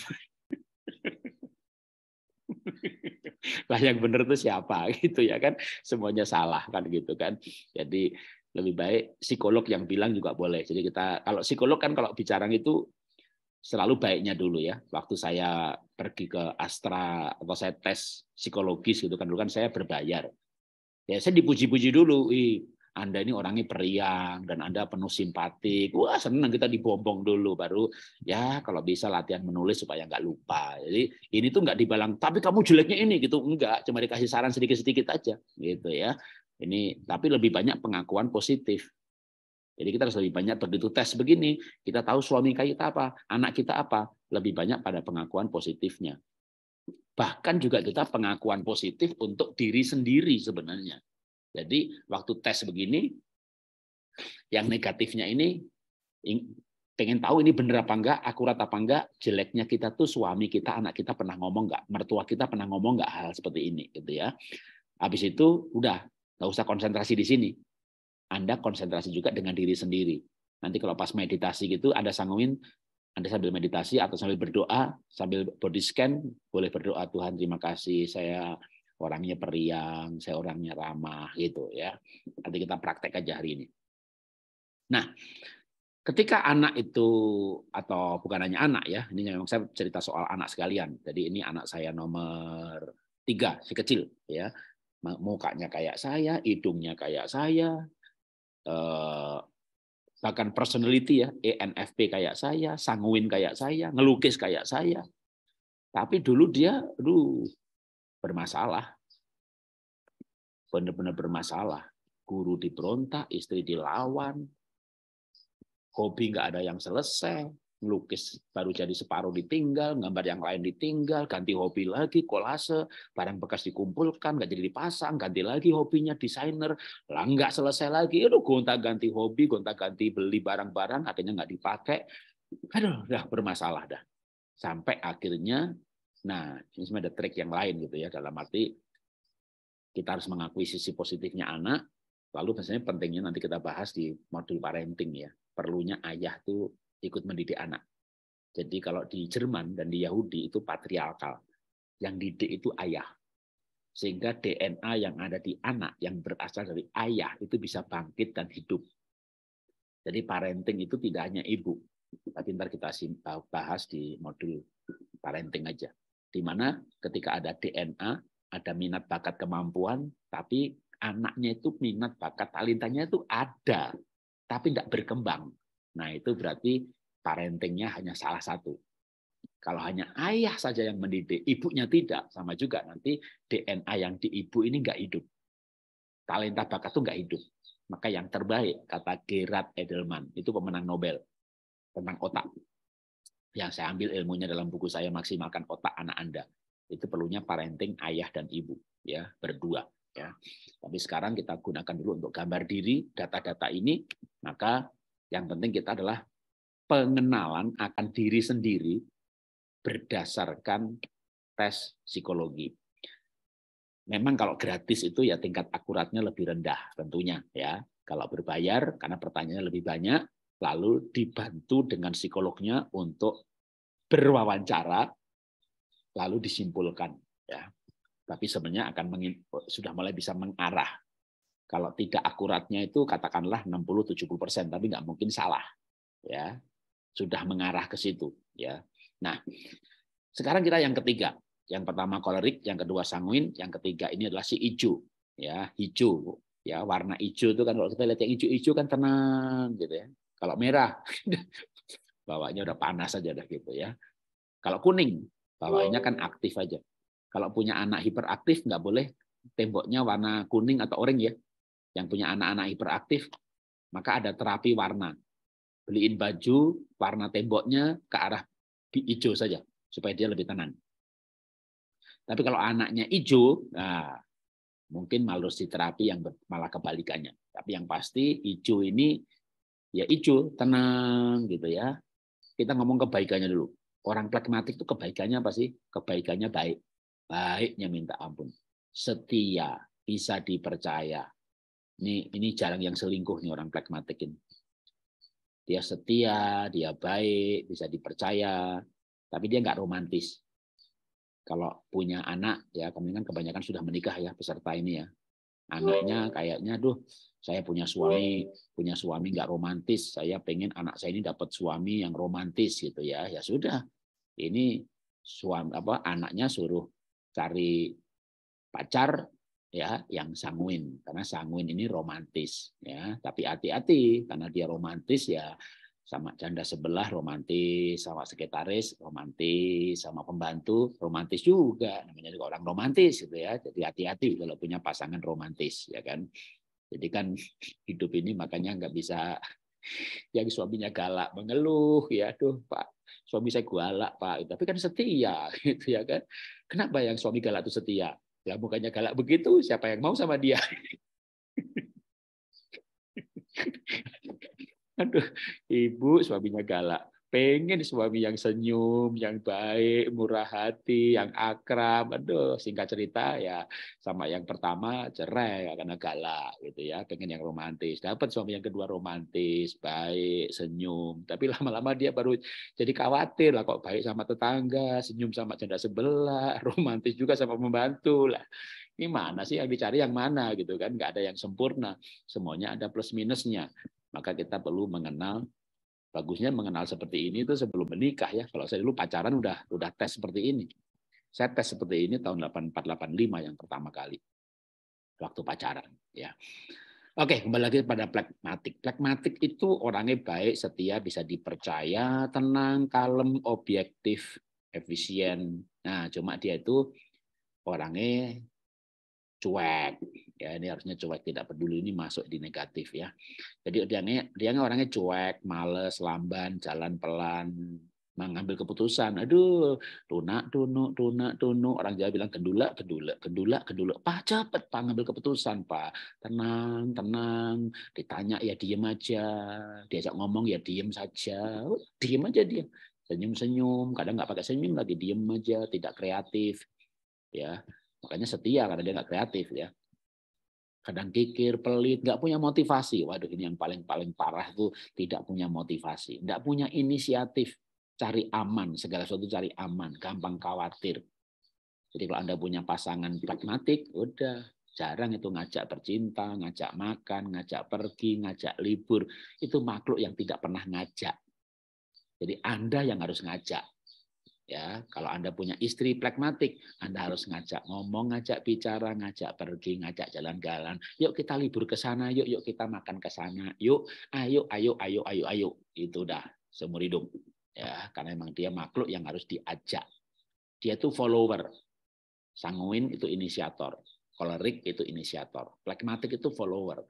<laughs> lah yang bener tuh siapa <laughs> gitu ya kan semuanya salah kan gitu kan jadi lebih baik psikolog yang bilang juga boleh. Jadi kita kalau psikolog kan kalau bicara itu selalu baiknya dulu ya. Waktu saya pergi ke Astra atau saya tes psikologis gitu kan dulu kan saya berbayar. Ya saya dipuji-puji dulu, ih anda ini orangnya periang dan Anda penuh simpatik. Wah senang kita dibombong dulu baru ya kalau bisa latihan menulis supaya nggak lupa. Jadi ini tuh nggak dibalang. Tapi kamu jeleknya ini gitu enggak. Cuma dikasih saran sedikit-sedikit aja gitu ya. Ini tapi lebih banyak pengakuan positif. Jadi kita harus lebih banyak begitu tes begini, kita tahu suami kita apa, anak kita apa, lebih banyak pada pengakuan positifnya. Bahkan juga kita pengakuan positif untuk diri sendiri sebenarnya. Jadi waktu tes begini, yang negatifnya ini pengen tahu ini bener apa enggak, akurat apa enggak, jeleknya kita tuh suami kita, anak kita pernah ngomong enggak, mertua kita pernah ngomong enggak hal seperti ini gitu ya. Habis itu udah nggak usah konsentrasi di sini. Anda konsentrasi juga dengan diri sendiri. Nanti kalau pas meditasi gitu, Anda sanggupin anda sambil meditasi atau sambil berdoa, sambil body scan, boleh berdoa Tuhan terima kasih saya orangnya periang, saya orangnya ramah gitu ya. Nanti kita praktek aja hari ini. Nah, ketika anak itu atau bukan hanya anak ya, ini memang saya cerita soal anak sekalian. Jadi ini anak saya nomor tiga si kecil ya, mukanya kayak saya, hidungnya kayak saya, bahkan eh, personality ya, ENFP kayak saya, sanguin kayak saya, ngelukis kayak saya. Tapi dulu dia aduh bermasalah. Benar-benar bermasalah. Guru diberontak, istri dilawan, hobi nggak ada yang selesai, Lukis baru jadi separuh ditinggal, gambar yang lain ditinggal, ganti hobi lagi, kolase, barang bekas dikumpulkan, nggak jadi dipasang, ganti lagi hobinya desainer, lah nggak selesai lagi, itu gonta-ganti hobi, gonta-ganti beli barang-barang, akhirnya nggak dipakai, aduh, udah bermasalah dah. Sampai akhirnya, nah ini sebenarnya ada trik yang lain gitu ya, dalam arti kita harus mengakui sisi positifnya anak, lalu biasanya pentingnya nanti kita bahas di modul parenting ya. Perlunya ayah tuh ikut mendidik anak. Jadi kalau di Jerman dan di Yahudi itu patriarkal. Yang didik itu ayah. Sehingga DNA yang ada di anak yang berasal dari ayah itu bisa bangkit dan hidup. Jadi parenting itu tidak hanya ibu. Tapi ntar kita eh, bahas di modul parenting aja. Di mana ketika ada DNA, ada minat bakat kemampuan, tapi anaknya itu minat bakat talentanya itu ada, tapi tidak berkembang Nah, itu berarti parentingnya hanya salah satu. Kalau hanya ayah saja yang mendidik, ibunya tidak, sama juga nanti DNA yang di ibu ini nggak hidup. Talenta bakat itu nggak hidup. Maka yang terbaik, kata Gerard Edelman, itu pemenang Nobel tentang otak. Yang saya ambil ilmunya dalam buku saya, Maksimalkan Otak Anak Anda. Itu perlunya parenting ayah dan ibu, ya berdua. Ya. Tapi sekarang kita gunakan dulu untuk gambar diri, data-data ini, maka yang penting kita adalah pengenalan akan diri sendiri berdasarkan tes psikologi. Memang kalau gratis itu ya tingkat akuratnya lebih rendah tentunya ya. Kalau berbayar karena pertanyaannya lebih banyak, lalu dibantu dengan psikolognya untuk berwawancara lalu disimpulkan ya. Tapi sebenarnya akan sudah mulai bisa mengarah kalau tidak akuratnya itu katakanlah 60-70%, tapi nggak mungkin salah. ya Sudah mengarah ke situ. ya Nah, sekarang kita yang ketiga. Yang pertama kolerik, yang kedua sanguin, yang ketiga ini adalah si hijau. Ya, hijau. Ya, warna hijau itu kan kalau kita lihat yang hijau-hijau kan tenang gitu ya. Kalau merah <laughs> bawahnya udah panas aja dah gitu ya. Kalau kuning bawahnya kan aktif aja. Kalau punya anak hiperaktif nggak boleh temboknya warna kuning atau orange ya yang punya anak-anak hiperaktif, maka ada terapi warna. Beliin baju, warna temboknya ke arah hijau saja, supaya dia lebih tenang. Tapi kalau anaknya hijau, nah, mungkin di terapi yang malah kebalikannya. Tapi yang pasti hijau ini ya hijau, tenang gitu ya. Kita ngomong kebaikannya dulu. Orang pragmatik itu kebaikannya apa sih? Kebaikannya baik. Baiknya minta ampun. Setia, bisa dipercaya, ini ini jarang yang selingkuh nih orang pragmatik ini. Dia setia, dia baik, bisa dipercaya, tapi dia nggak romantis. Kalau punya anak ya kemungkinan kebanyakan sudah menikah ya peserta ini ya. Anaknya kayaknya duh saya punya suami, punya suami nggak romantis, saya pengen anak saya ini dapat suami yang romantis gitu ya. Ya sudah. Ini suami apa anaknya suruh cari pacar ya yang sanguin karena sanguin ini romantis ya tapi hati-hati karena dia romantis ya sama janda sebelah romantis sama sekretaris romantis sama pembantu romantis juga namanya juga orang romantis gitu ya jadi hati-hati kalau punya pasangan romantis ya kan jadi kan hidup ini makanya nggak bisa <laughs> yang suaminya galak mengeluh ya tuh pak suami saya galak pak tapi kan setia gitu ya kan kenapa yang suami galak itu setia Ya bukannya galak begitu, siapa yang mau sama dia? <laughs> Aduh, ibu suaminya galak pengen suami yang senyum, yang baik, murah hati, yang akrab. Aduh, singkat cerita ya sama yang pertama cerai ya, karena galak gitu ya, pengen yang romantis. Dapat suami yang kedua romantis, baik, senyum. Tapi lama-lama dia baru jadi khawatir lah kok baik sama tetangga, senyum sama janda sebelah, <laughs> romantis juga sama membantu lah. Ini mana sih yang dicari yang mana gitu kan? Gak ada yang sempurna. Semuanya ada plus minusnya. Maka kita perlu mengenal Bagusnya mengenal seperti ini itu sebelum menikah ya. Kalau saya dulu pacaran udah udah tes seperti ini. Saya tes seperti ini tahun 8485 yang pertama kali waktu pacaran ya. Oke, kembali lagi pada plekmatik. Plekmatik itu orangnya baik, setia, bisa dipercaya, tenang, kalem, objektif, efisien. Nah, cuma dia itu orangnya cuek, ya ini harusnya cuek tidak peduli ini masuk di negatif ya jadi dia dia orangnya cuek males lamban jalan pelan mengambil keputusan. Aduh, tunak, tunuk, tunak, tunuk. Orang Jawa bilang kedula, kedula, kedula, kedula. Pak cepet, Pak ngambil keputusan, Pak. Tenang, tenang. Ditanya ya diem aja. Diajak ngomong ya diem saja. Oh, diem aja dia. Senyum-senyum, kadang nggak pakai senyum lagi, diem aja, tidak kreatif. Ya, makanya setia karena dia nggak kreatif ya kadang kikir, pelit, nggak punya motivasi. Waduh, ini yang paling-paling parah tuh tidak punya motivasi, nggak punya inisiatif, cari aman, segala sesuatu cari aman, gampang khawatir. Jadi kalau Anda punya pasangan pragmatik, udah jarang itu ngajak bercinta, ngajak makan, ngajak pergi, ngajak libur. Itu makhluk yang tidak pernah ngajak. Jadi Anda yang harus ngajak. Ya, kalau Anda punya istri pragmatik, Anda harus ngajak ngomong, ngajak bicara, ngajak pergi, ngajak jalan-jalan. Yuk kita libur ke sana, yuk yuk kita makan ke sana. Yuk, ayo ayo ayo ayo ayo. Itu dah seumur hidup. Ya, karena memang dia makhluk yang harus diajak. Dia tuh follower. Sanguin itu inisiator, kolerik itu inisiator, pragmatik itu follower.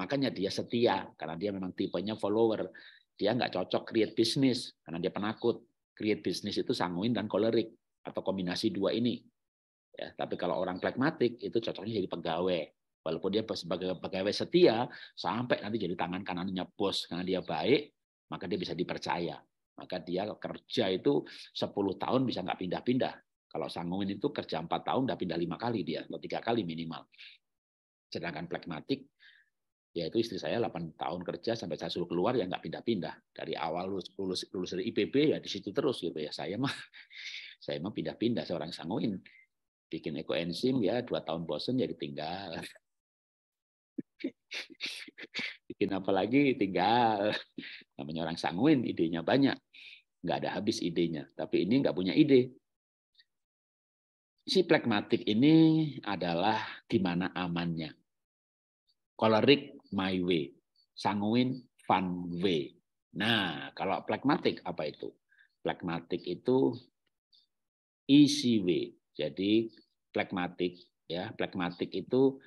Makanya dia setia karena dia memang tipenya follower. Dia nggak cocok create bisnis karena dia penakut create bisnis itu sanguin dan kolerik atau kombinasi dua ini. Ya, tapi kalau orang pragmatik itu cocoknya jadi pegawai. Walaupun dia sebagai pegawai setia sampai nanti jadi tangan kanannya bos karena dia baik, maka dia bisa dipercaya. Maka dia kerja itu 10 tahun bisa nggak pindah-pindah. Kalau sanguin itu kerja 4 tahun udah pindah lima kali dia, atau tiga kali minimal. Sedangkan pragmatik yaitu istri saya 8 tahun kerja sampai saya suruh keluar ya nggak pindah-pindah dari awal lulus, lulus lulus dari IPB ya di situ terus gitu ya saya mah <laughs> saya mah pindah-pindah seorang sanguin bikin ekoenzim ya dua tahun bosen ya ditinggal <laughs> bikin apa lagi tinggal namanya orang sanguin idenya banyak nggak ada habis idenya tapi ini nggak punya ide si pragmatik ini adalah di mana amannya kolerik my way. Sanguin fun way. Nah, kalau pragmatik apa itu? Pragmatik itu easy way. Jadi pragmatik ya, pragmatik itu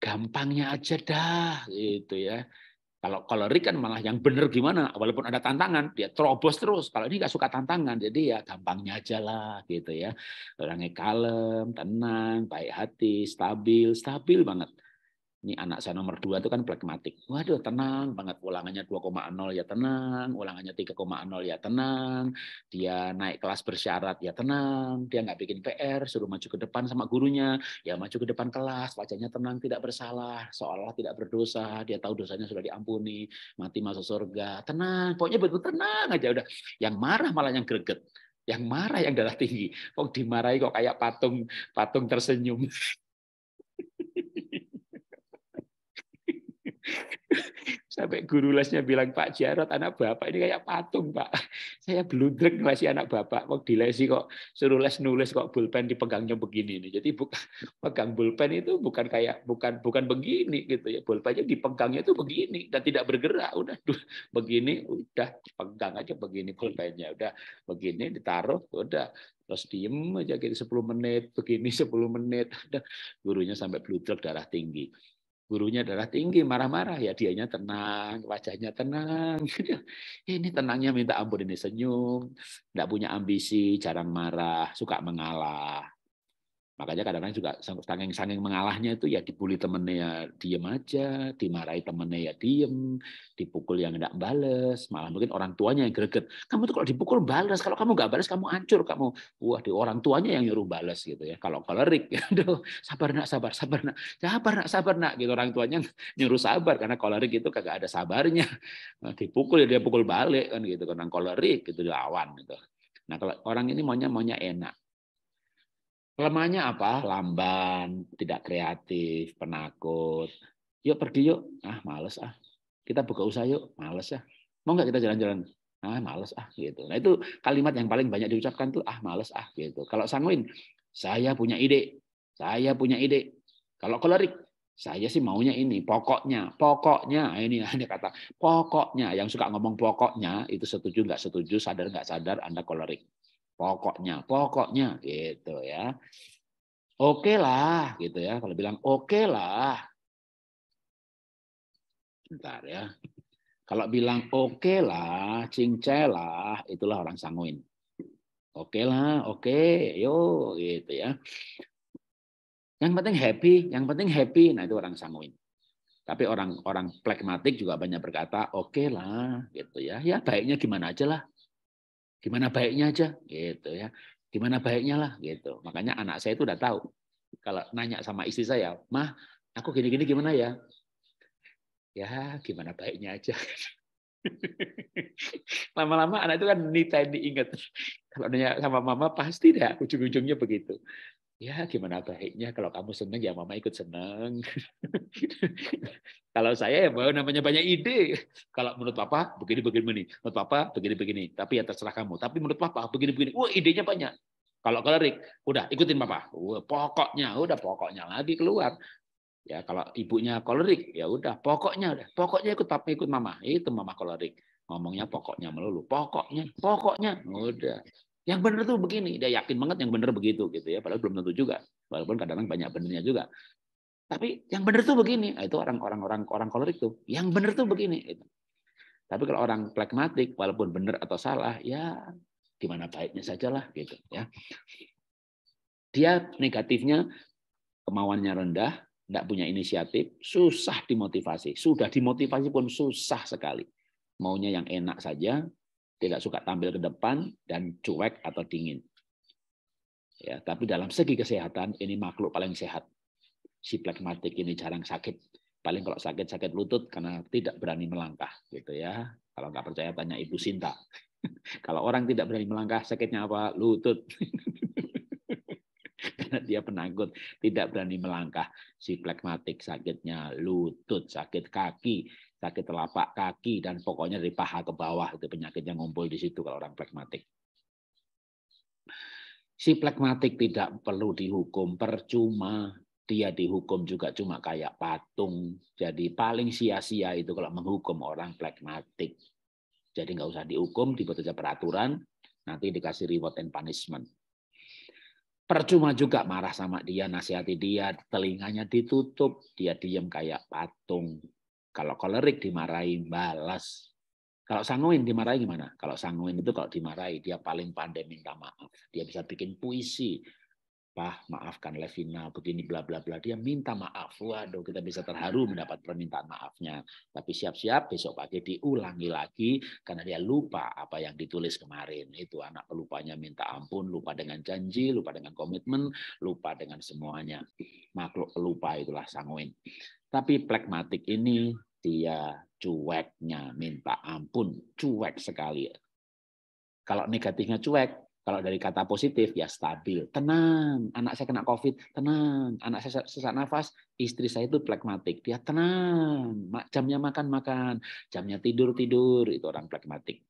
gampangnya aja dah gitu ya. Kalau kolerik kan malah yang benar gimana, walaupun ada tantangan, dia terobos terus. Kalau ini nggak suka tantangan, jadi ya gampangnya aja lah gitu ya. Orangnya kalem, tenang, baik hati, stabil, stabil banget ini anak saya nomor dua itu kan pragmatik. Waduh, tenang banget. Ulangannya 2,0 ya tenang. Ulangannya 3,0 ya tenang. Dia naik kelas bersyarat ya tenang. Dia nggak bikin PR, suruh maju ke depan sama gurunya. Ya maju ke depan kelas, wajahnya tenang, tidak bersalah. Seolah tidak berdosa. Dia tahu dosanya sudah diampuni. Mati masuk surga. Tenang, pokoknya betul-betul tenang aja. udah. Yang marah malah yang greget. Yang marah yang darah tinggi. Kok dimarahi kok kayak patung patung tersenyum. <laughs> <laughs> Sampai guru lesnya bilang, Pak Jarot, anak bapak ini kayak patung, Pak. Saya beludrek ngelesi anak bapak. Kok dilesi kok suruh les nulis kok bulpen dipegangnya begini. Nih. Jadi <laughs> pegang bulpen itu bukan kayak bukan bukan begini gitu ya. Bulpennya dipegangnya itu begini dan tidak bergerak. Udah begini, udah pegang aja begini bulpennya. Udah begini ditaruh, udah terus diem aja gitu 10 menit begini 10 <laughs> menit udah gurunya sampai bludruk darah tinggi gurunya darah tinggi, marah-marah, ya dianya tenang, wajahnya tenang. <laughs> ini tenangnya minta ampun, ini senyum, tidak punya ambisi, jarang marah, suka mengalah. Makanya kadang-kadang juga saking-saking mengalahnya itu ya dibully temennya ya diem aja, dimarahi temennya ya diem, dipukul yang tidak bales, malah mungkin orang tuanya yang greget. Kamu tuh kalau dipukul balas, kalau kamu nggak balas kamu hancur, kamu wah di orang tuanya yang nyuruh balas gitu ya. Kalau kolerik, <laughs> aduh sabar nak, sabar, sabar nak, sabar nak, sabar nak gitu orang tuanya <laughs> nyuruh sabar karena kolerik itu kagak ada sabarnya. Nah, dipukul ya dia pukul balik kan gitu, karena kolerik gitu lawan gitu. Nah kalau orang ini maunya maunya enak, lemahnya apa? Lamban, tidak kreatif, penakut. Yuk pergi yuk. Ah, males ah. Kita buka usaha yuk. Males ya Mau nggak kita jalan-jalan? Ah, males ah gitu. Nah, itu kalimat yang paling banyak diucapkan tuh ah males ah gitu. Kalau sanguin, saya punya ide. Saya punya ide. Kalau kolerik, saya sih maunya ini, pokoknya, pokoknya ah, ini <laughs> ada kata pokoknya yang suka ngomong pokoknya itu setuju nggak setuju, sadar nggak sadar Anda kolerik. Pokoknya, pokoknya gitu ya. Oke lah gitu ya. Kalau bilang oke lah. Bentar ya. Kalau bilang oke lah, cingce lah, itulah orang sanguin. Oke lah, oke, okay, yo gitu ya. Yang penting happy, yang penting happy, nah itu orang sanguin. Tapi orang orang plekmatik juga banyak berkata, oke okay lah, gitu ya. Ya baiknya gimana aja lah. Gimana baiknya aja gitu ya. Gimana baiknya lah gitu. Makanya anak saya itu udah tahu. Kalau nanya sama istri saya, "Mah, aku gini-gini gimana ya?" Ya, gimana baiknya aja. <laughs> Lama-lama anak itu kan nita diingat. Kalau nanya sama mama pasti dah ujung-ujungnya begitu ya gimana baiknya kalau kamu seneng ya mama ikut seneng. <laughs> kalau saya ya baru namanya banyak ide. Kalau menurut papa begini-begini, menurut papa begini-begini. Tapi ya terserah kamu. Tapi menurut papa begini-begini. Wah idenya banyak. Kalau kelerik, udah ikutin papa. Wah, pokoknya, udah pokoknya lagi keluar. Ya kalau ibunya kolerik, ya udah pokoknya udah. Pokoknya ikut papa ikut mama. Itu mama kolerik. Ngomongnya pokoknya melulu. Pokoknya, pokoknya. Udah. Yang benar tuh begini, dia yakin banget yang benar begitu gitu ya, padahal belum tentu juga. Walaupun kadang-kadang banyak benernya juga. Tapi yang benar tuh begini, nah, itu orang-orang orang orang kolerik tuh. Yang benar tuh begini. Gitu. Tapi kalau orang pragmatik, walaupun benar atau salah, ya gimana baiknya sajalah gitu ya. Dia negatifnya kemauannya rendah, tidak punya inisiatif, susah dimotivasi. Sudah dimotivasi pun susah sekali. Maunya yang enak saja, tidak suka tampil ke depan dan cuek atau dingin. Ya, tapi dalam segi kesehatan ini makhluk paling sehat. Si plekmatik ini jarang sakit. Paling kalau sakit sakit lutut karena tidak berani melangkah gitu ya. Kalau nggak percaya tanya Ibu Sinta. <laughs> kalau orang tidak berani melangkah sakitnya apa? Lutut. <laughs> karena dia penakut, tidak berani melangkah. Si plekmatik sakitnya lutut, sakit kaki, sakit telapak kaki dan pokoknya dari paha ke bawah itu penyakitnya ngumpul di situ kalau orang plekmatik Si plekmatik tidak perlu dihukum, percuma dia dihukum juga cuma kayak patung. Jadi paling sia-sia itu kalau menghukum orang plekmatik. Jadi nggak usah dihukum, dibuat saja peraturan, nanti dikasih reward and punishment. Percuma juga marah sama dia, nasihati dia, telinganya ditutup, dia diem kayak patung. Kalau kolerik dimarahi balas. Kalau sanguin dimarahi gimana? Kalau sanguin itu kalau dimarahi dia paling pandai minta maaf. Dia bisa bikin puisi. Pak, maafkan Levina begini bla bla bla. Dia minta maaf. Waduh, kita bisa terharu mendapat permintaan maafnya. Tapi siap-siap besok pagi diulangi lagi karena dia lupa apa yang ditulis kemarin. Itu anak pelupanya minta ampun, lupa dengan janji, lupa dengan komitmen, lupa dengan semuanya. Makhluk pelupa itulah sanguin. Tapi plekmatik ini dia cueknya minta ampun, cuek sekali. Kalau negatifnya cuek, kalau dari kata positif ya stabil, tenang. Anak saya kena COVID, tenang. Anak saya sesak nafas, istri saya itu plekmatik, dia tenang. Jamnya makan makan, jamnya tidur tidur, itu orang plekmatik.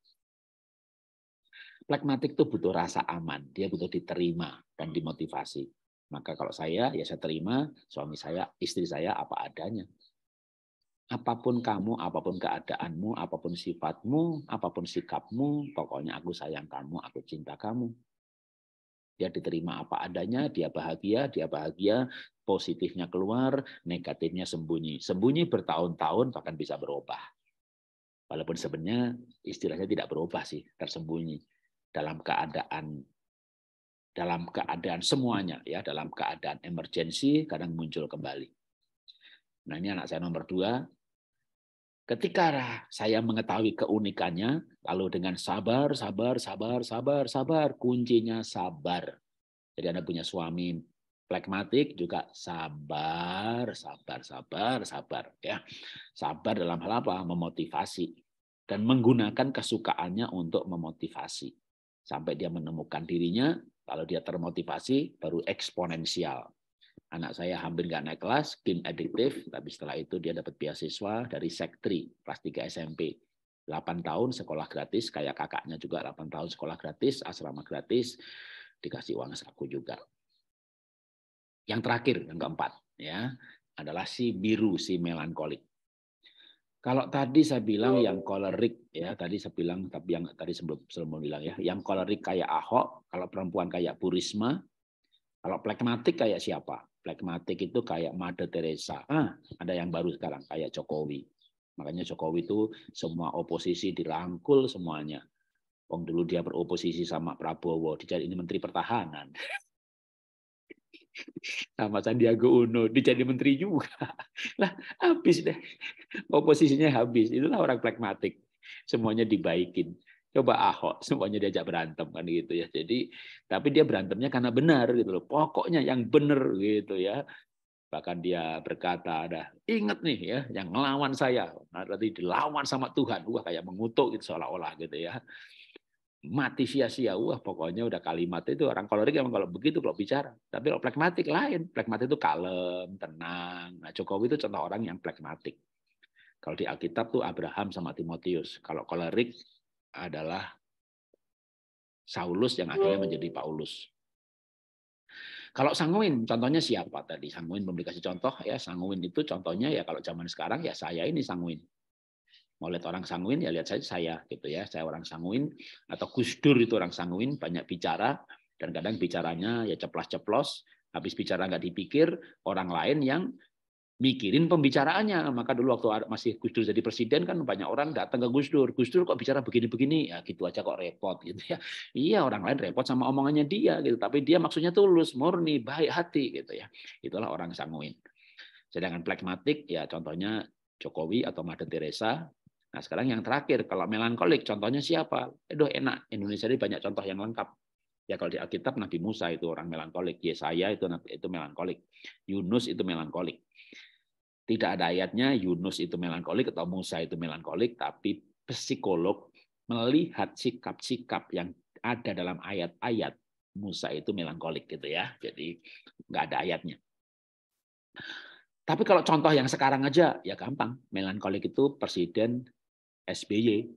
Plekmatik itu butuh rasa aman, dia butuh diterima dan dimotivasi. Maka kalau saya, ya saya terima suami saya, istri saya apa adanya. Apapun kamu, apapun keadaanmu, apapun sifatmu, apapun sikapmu, pokoknya aku sayang kamu, aku cinta kamu. Dia diterima apa adanya, dia bahagia, dia bahagia, positifnya keluar, negatifnya sembunyi. Sembunyi bertahun-tahun bahkan bisa berubah. Walaupun sebenarnya istilahnya tidak berubah sih, tersembunyi dalam keadaan dalam keadaan semuanya ya dalam keadaan emergensi kadang muncul kembali. Nah ini anak saya nomor dua. Ketika saya mengetahui keunikannya, lalu dengan sabar, sabar, sabar, sabar, sabar, kuncinya sabar. Jadi Anda punya suami plekmatik juga sabar, sabar, sabar, sabar. ya Sabar dalam hal apa? Memotivasi. Dan menggunakan kesukaannya untuk memotivasi. Sampai dia menemukan dirinya, kalau dia termotivasi, baru eksponensial. Anak saya hampir nggak naik kelas, game addictive, tapi setelah itu dia dapat beasiswa dari Sektri, kelas 3 SMP. 8 tahun sekolah gratis, kayak kakaknya juga 8 tahun sekolah gratis, asrama gratis, dikasih uang saku juga. Yang terakhir, yang keempat, ya adalah si biru, si melankolik. Kalau tadi saya bilang yang kolerik ya, tadi saya bilang tapi yang tadi sebelum sebelum bilang ya, yang kolerik kayak Ahok, kalau perempuan kayak Purisma kalau plekmatik kayak siapa? Plekmatik itu kayak Mother Teresa. Ah, ada yang baru sekarang kayak Jokowi. Makanya Jokowi itu semua oposisi dirangkul semuanya. Wong dulu dia beroposisi sama Prabowo, ini menteri pertahanan. <laughs> <laughs> sama Sandiaga Uno dijadi menteri juga <laughs> lah habis deh oposisinya habis itulah orang pragmatik semuanya dibaikin coba Ahok <laughs> semuanya diajak berantem kan gitu ya jadi tapi dia berantemnya karena benar gitu loh pokoknya yang benar gitu ya bahkan dia berkata ada inget nih ya yang melawan saya nanti dilawan sama Tuhan wah kayak mengutuk gitu seolah-olah gitu ya mati sia-sia. Wah, pokoknya udah kalimat itu orang kolorik emang kalau begitu kalau bicara. Tapi kalau pragmatik lain. Pragmatik itu kalem, tenang. Nah, Jokowi itu contoh orang yang pragmatik. Kalau di Alkitab tuh Abraham sama Timotius. Kalau kolerik adalah Saulus yang akhirnya menjadi oh. Paulus. Kalau Sanguin, contohnya siapa tadi? Sanguin memberi kasih contoh ya. Sanguin itu contohnya ya kalau zaman sekarang ya saya ini Sanguin mau lihat orang sanguin ya lihat saja saya gitu ya saya orang sanguin atau kusdur itu orang sanguin banyak bicara dan kadang bicaranya ya ceplos ceplos habis bicara nggak dipikir orang lain yang mikirin pembicaraannya maka dulu waktu masih Gusdur jadi presiden kan banyak orang datang ke Gusdur Gusdur kok bicara begini-begini ya gitu aja kok repot gitu ya iya orang lain repot sama omongannya dia gitu tapi dia maksudnya tulus murni baik hati gitu ya itulah orang sanguin sedangkan plakmatik ya contohnya Jokowi atau Mother Teresa Nah sekarang yang terakhir, kalau melankolik contohnya siapa? Aduh enak, Indonesia ini banyak contoh yang lengkap. Ya kalau di Alkitab Nabi Musa itu orang melankolik, Yesaya itu itu melankolik, Yunus itu melankolik. Tidak ada ayatnya Yunus itu melankolik atau Musa itu melankolik, tapi psikolog melihat sikap-sikap yang ada dalam ayat-ayat Musa itu melankolik gitu ya. Jadi nggak ada ayatnya. Tapi kalau contoh yang sekarang aja ya gampang. Melankolik itu presiden SBY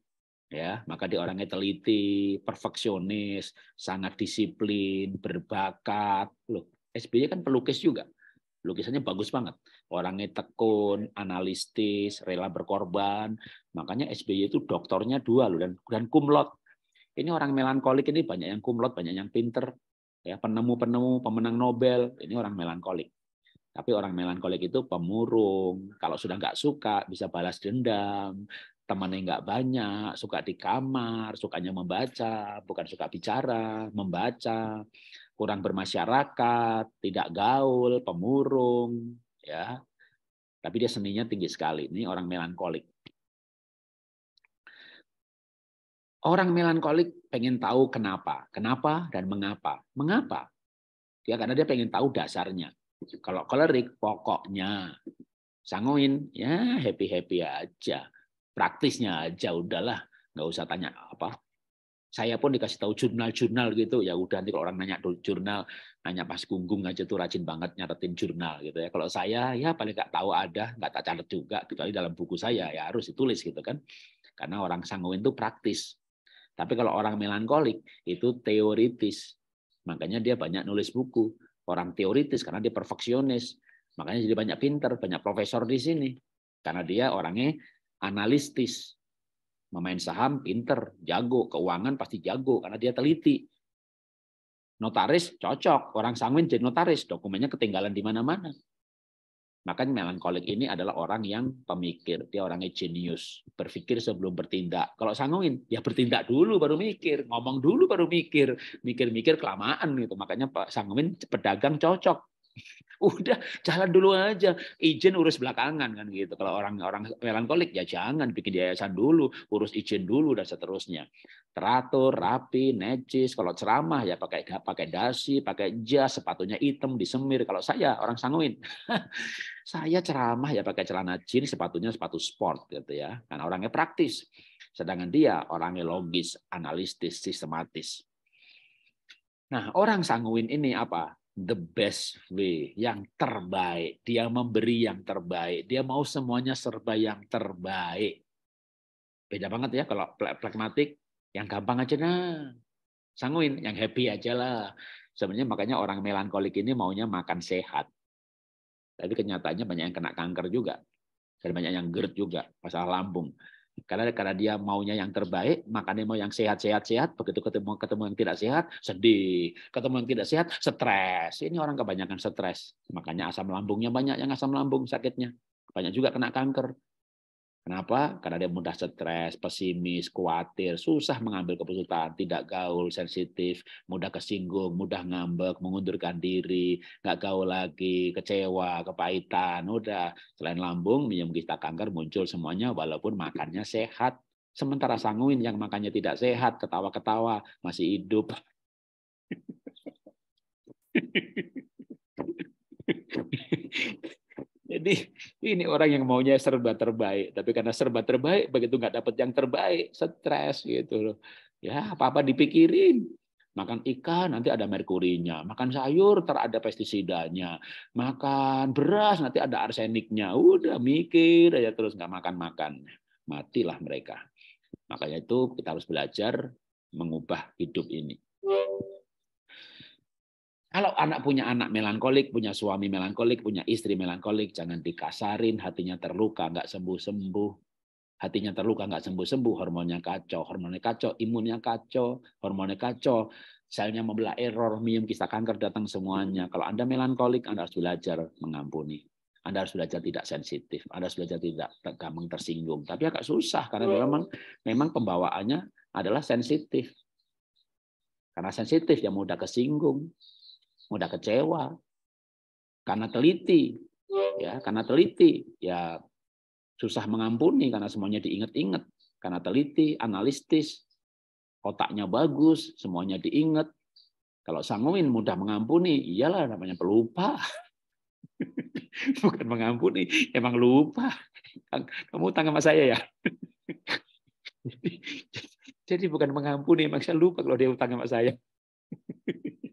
ya maka dia orangnya teliti perfeksionis sangat disiplin berbakat loh SBY kan pelukis juga lukisannya bagus banget orangnya tekun analitis, rela berkorban makanya SBY itu doktornya dua loh dan dan kumlot ini orang melankolik ini banyak yang kumlot banyak yang pinter ya penemu-penemu pemenang Nobel ini orang melankolik tapi orang melankolik itu pemurung. Kalau sudah nggak suka, bisa balas dendam, temannya nggak banyak, suka di kamar, sukanya membaca, bukan suka bicara, membaca, kurang bermasyarakat, tidak gaul, pemurung, ya. Tapi dia seninya tinggi sekali. Ini orang melankolik. Orang melankolik pengen tahu kenapa, kenapa dan mengapa. Mengapa? Ya karena dia pengen tahu dasarnya. Kalau kolerik pokoknya. Sanguin, ya happy-happy aja praktisnya aja udahlah nggak usah tanya apa saya pun dikasih tahu jurnal-jurnal gitu ya udah nanti kalau orang nanya jurnal nanya pas gunggung aja tuh rajin banget nyatetin jurnal gitu ya kalau saya ya paling nggak tahu ada nggak tak catat juga kecuali dalam buku saya ya harus ditulis gitu kan karena orang sanguin itu praktis tapi kalau orang melankolik itu teoritis makanya dia banyak nulis buku orang teoritis karena dia perfeksionis makanya jadi banyak pinter banyak profesor di sini karena dia orangnya analistis. Memain saham pinter, jago, keuangan pasti jago karena dia teliti. Notaris cocok, orang sanguin jadi notaris, dokumennya ketinggalan di mana-mana. Makanya melankolik ini adalah orang yang pemikir, dia orangnya jenius, berpikir sebelum bertindak. Kalau sanguin, ya bertindak dulu baru mikir, ngomong dulu baru mikir, mikir-mikir kelamaan gitu. Makanya Pak Sanguin pedagang cocok. Udah jalan dulu aja, izin urus belakangan kan gitu. Kalau orang-orang melankolik ya jangan bikin yayasan dulu, urus izin dulu dan seterusnya. Teratur, rapi, necis. Kalau ceramah ya pakai pakai dasi, pakai jas, sepatunya hitam disemir. Kalau saya orang sanguin. <laughs> saya ceramah ya pakai celana jeans, sepatunya sepatu sport gitu ya. Karena orangnya praktis. Sedangkan dia orangnya logis, analitis, sistematis. Nah, orang sanguin ini apa? the best way, yang terbaik. Dia memberi yang terbaik. Dia mau semuanya serba yang terbaik. Beda banget ya kalau pragmatik, yang gampang aja nah. Sanguin, yang happy aja lah. Sebenarnya makanya orang melankolik ini maunya makan sehat. Tapi kenyataannya banyak yang kena kanker juga. Dan banyak yang GERD juga, masalah lambung. Karena karena dia maunya yang terbaik, makanya mau yang sehat-sehat-sehat. Begitu ketemu ketemu yang tidak sehat, sedih. Ketemu yang tidak sehat, stres. Ini orang kebanyakan stres. Makanya asam lambungnya banyak yang asam lambung sakitnya. Banyak juga kena kanker. Kenapa? Karena dia mudah stres, pesimis, khawatir, susah mengambil keputusan, tidak gaul, sensitif, mudah kesinggung, mudah ngambek, mengundurkan diri, nggak gaul lagi, kecewa, kepahitan, udah. Selain lambung, minyak kita kanker muncul semuanya walaupun makannya sehat. Sementara sanguin yang makannya tidak sehat, ketawa-ketawa, masih hidup. <laughs> Jadi ini orang yang maunya serba terbaik, tapi karena serba terbaik begitu nggak dapat yang terbaik, stres gitu loh. Ya apa-apa dipikirin. Makan ikan nanti ada merkurinya, makan sayur ter pestisidanya, makan beras nanti ada arseniknya. Udah mikir aja terus nggak makan-makan, matilah mereka. Makanya itu kita harus belajar mengubah hidup ini. Kalau anak punya anak melankolik, punya suami melankolik, punya istri melankolik, jangan dikasarin, hatinya terluka, nggak sembuh-sembuh. Hatinya terluka, nggak sembuh-sembuh, hormonnya kacau, hormonnya kacau, imunnya kacau, hormonnya kacau, selnya membelah error, mium, kisah kanker datang semuanya. Kalau Anda melankolik, Anda harus belajar mengampuni. Anda harus belajar tidak sensitif, Anda harus belajar tidak gampang tersinggung. Tapi agak susah karena memang memang pembawaannya adalah sensitif. Karena sensitif yang mudah kesinggung, mudah kecewa karena teliti ya karena teliti ya susah mengampuni karena semuanya diingat-ingat karena teliti analitis otaknya bagus semuanya diingat kalau sanguin mudah mengampuni iyalah namanya pelupa <laughs> bukan mengampuni, emang lupa. Kamu utang sama saya ya. <laughs> Jadi bukan mengampuni, emang saya lupa kalau dia utang sama saya. <laughs>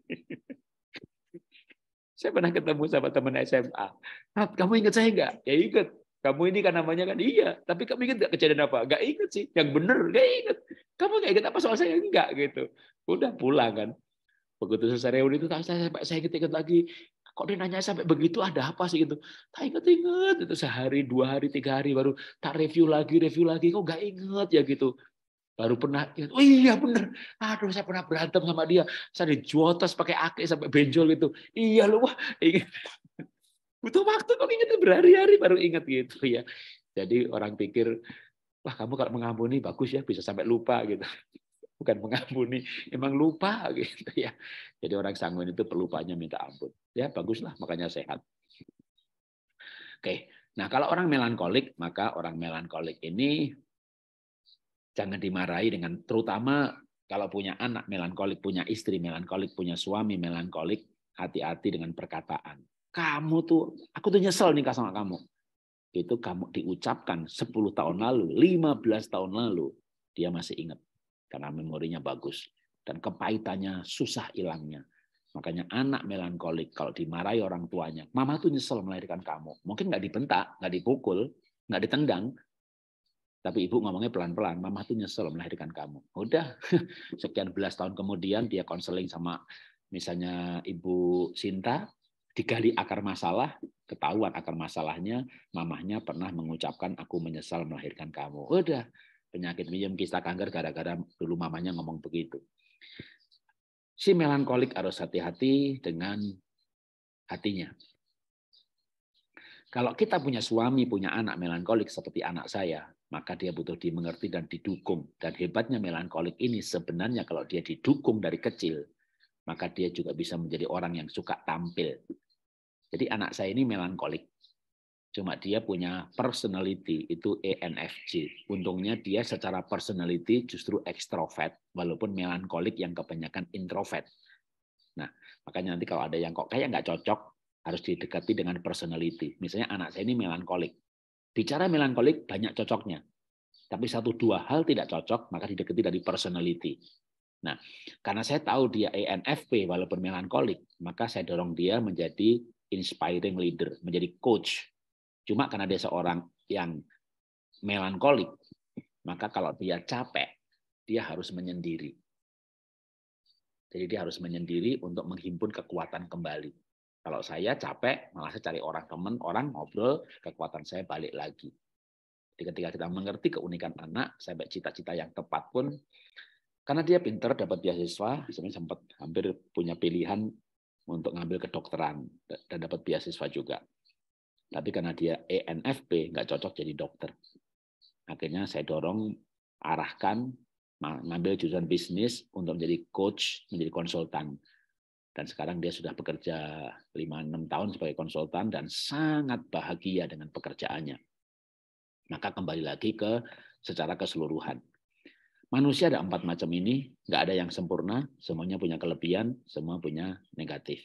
Saya pernah ketemu sama teman SMA. Nat, kamu ingat saya nggak? Ya ingat. Kamu ini kan namanya kan iya. Tapi kamu ingat nggak kejadian apa? Nggak ingat sih. Yang benar nggak ingat. Kamu nggak ingat apa soal saya nggak gitu. Udah pulang kan. Begitu selesai reuni itu, saya saya ingat-ingat lagi kok dia nanya sampai begitu ada apa sih gitu tak inget inget itu sehari dua hari tiga hari baru tak review lagi review lagi kok gak inget ya gitu Baru pernah, oh iya bener, aduh saya pernah berantem sama dia, saya dijuotos pakai ake sampai benjol gitu. Iya loh, wah ingat. Butuh waktu kok ingatnya berhari-hari baru ingat gitu ya. Jadi orang pikir, wah kamu kalau mengampuni bagus ya, bisa sampai lupa gitu. Bukan mengampuni, emang lupa gitu ya. Jadi orang sanguin itu pelupanya minta ampun. Ya baguslah, makanya sehat. Oke, nah kalau orang melankolik, maka orang melankolik ini jangan dimarahi dengan terutama kalau punya anak melankolik, punya istri melankolik, punya suami melankolik, hati-hati dengan perkataan. Kamu tuh, aku tuh nyesel nikah sama kamu. Itu kamu diucapkan 10 tahun lalu, 15 tahun lalu, dia masih ingat karena memorinya bagus dan kepahitannya susah hilangnya. Makanya anak melankolik kalau dimarahi orang tuanya, mama tuh nyesel melahirkan kamu. Mungkin nggak dibentak, nggak dipukul, nggak ditendang, tapi ibu ngomongnya pelan-pelan, mama tuh nyesel melahirkan kamu. Udah, <laughs> sekian belas tahun kemudian dia konseling sama misalnya ibu Sinta, digali akar masalah, ketahuan akar masalahnya, mamahnya pernah mengucapkan aku menyesal melahirkan kamu. Udah, penyakit minjem kista kanker gara-gara dulu mamanya ngomong begitu. Si melankolik harus hati-hati dengan hatinya. Kalau kita punya suami, punya anak melankolik seperti anak saya, maka dia butuh dimengerti dan didukung. Dan hebatnya melankolik ini sebenarnya kalau dia didukung dari kecil, maka dia juga bisa menjadi orang yang suka tampil. Jadi anak saya ini melankolik. Cuma dia punya personality, itu ENFJ. Untungnya dia secara personality justru ekstrovert, walaupun melankolik yang kebanyakan introvert. Nah, makanya nanti kalau ada yang kok kayak nggak cocok, harus didekati dengan personality. Misalnya anak saya ini melankolik. Bicara melankolik banyak cocoknya. Tapi satu dua hal tidak cocok, maka didekati dari personality. Nah, karena saya tahu dia ENFP walaupun melankolik, maka saya dorong dia menjadi inspiring leader, menjadi coach. Cuma karena dia seorang yang melankolik, maka kalau dia capek, dia harus menyendiri. Jadi dia harus menyendiri untuk menghimpun kekuatan kembali. Kalau saya capek, malah saya cari orang teman, orang ngobrol, kekuatan saya balik lagi. Jadi ketika kita mengerti keunikan anak, sampai cita-cita yang tepat pun, karena dia pinter, dapat beasiswa, sebenarnya sempat hampir punya pilihan untuk ngambil kedokteran dan dapat beasiswa juga. Tapi karena dia ENFP, nggak cocok jadi dokter. Akhirnya saya dorong, arahkan, ngambil jurusan bisnis untuk menjadi coach, menjadi konsultan dan sekarang dia sudah bekerja 5-6 tahun sebagai konsultan dan sangat bahagia dengan pekerjaannya. Maka kembali lagi ke secara keseluruhan. Manusia ada empat macam ini, nggak ada yang sempurna, semuanya punya kelebihan, semua punya negatif.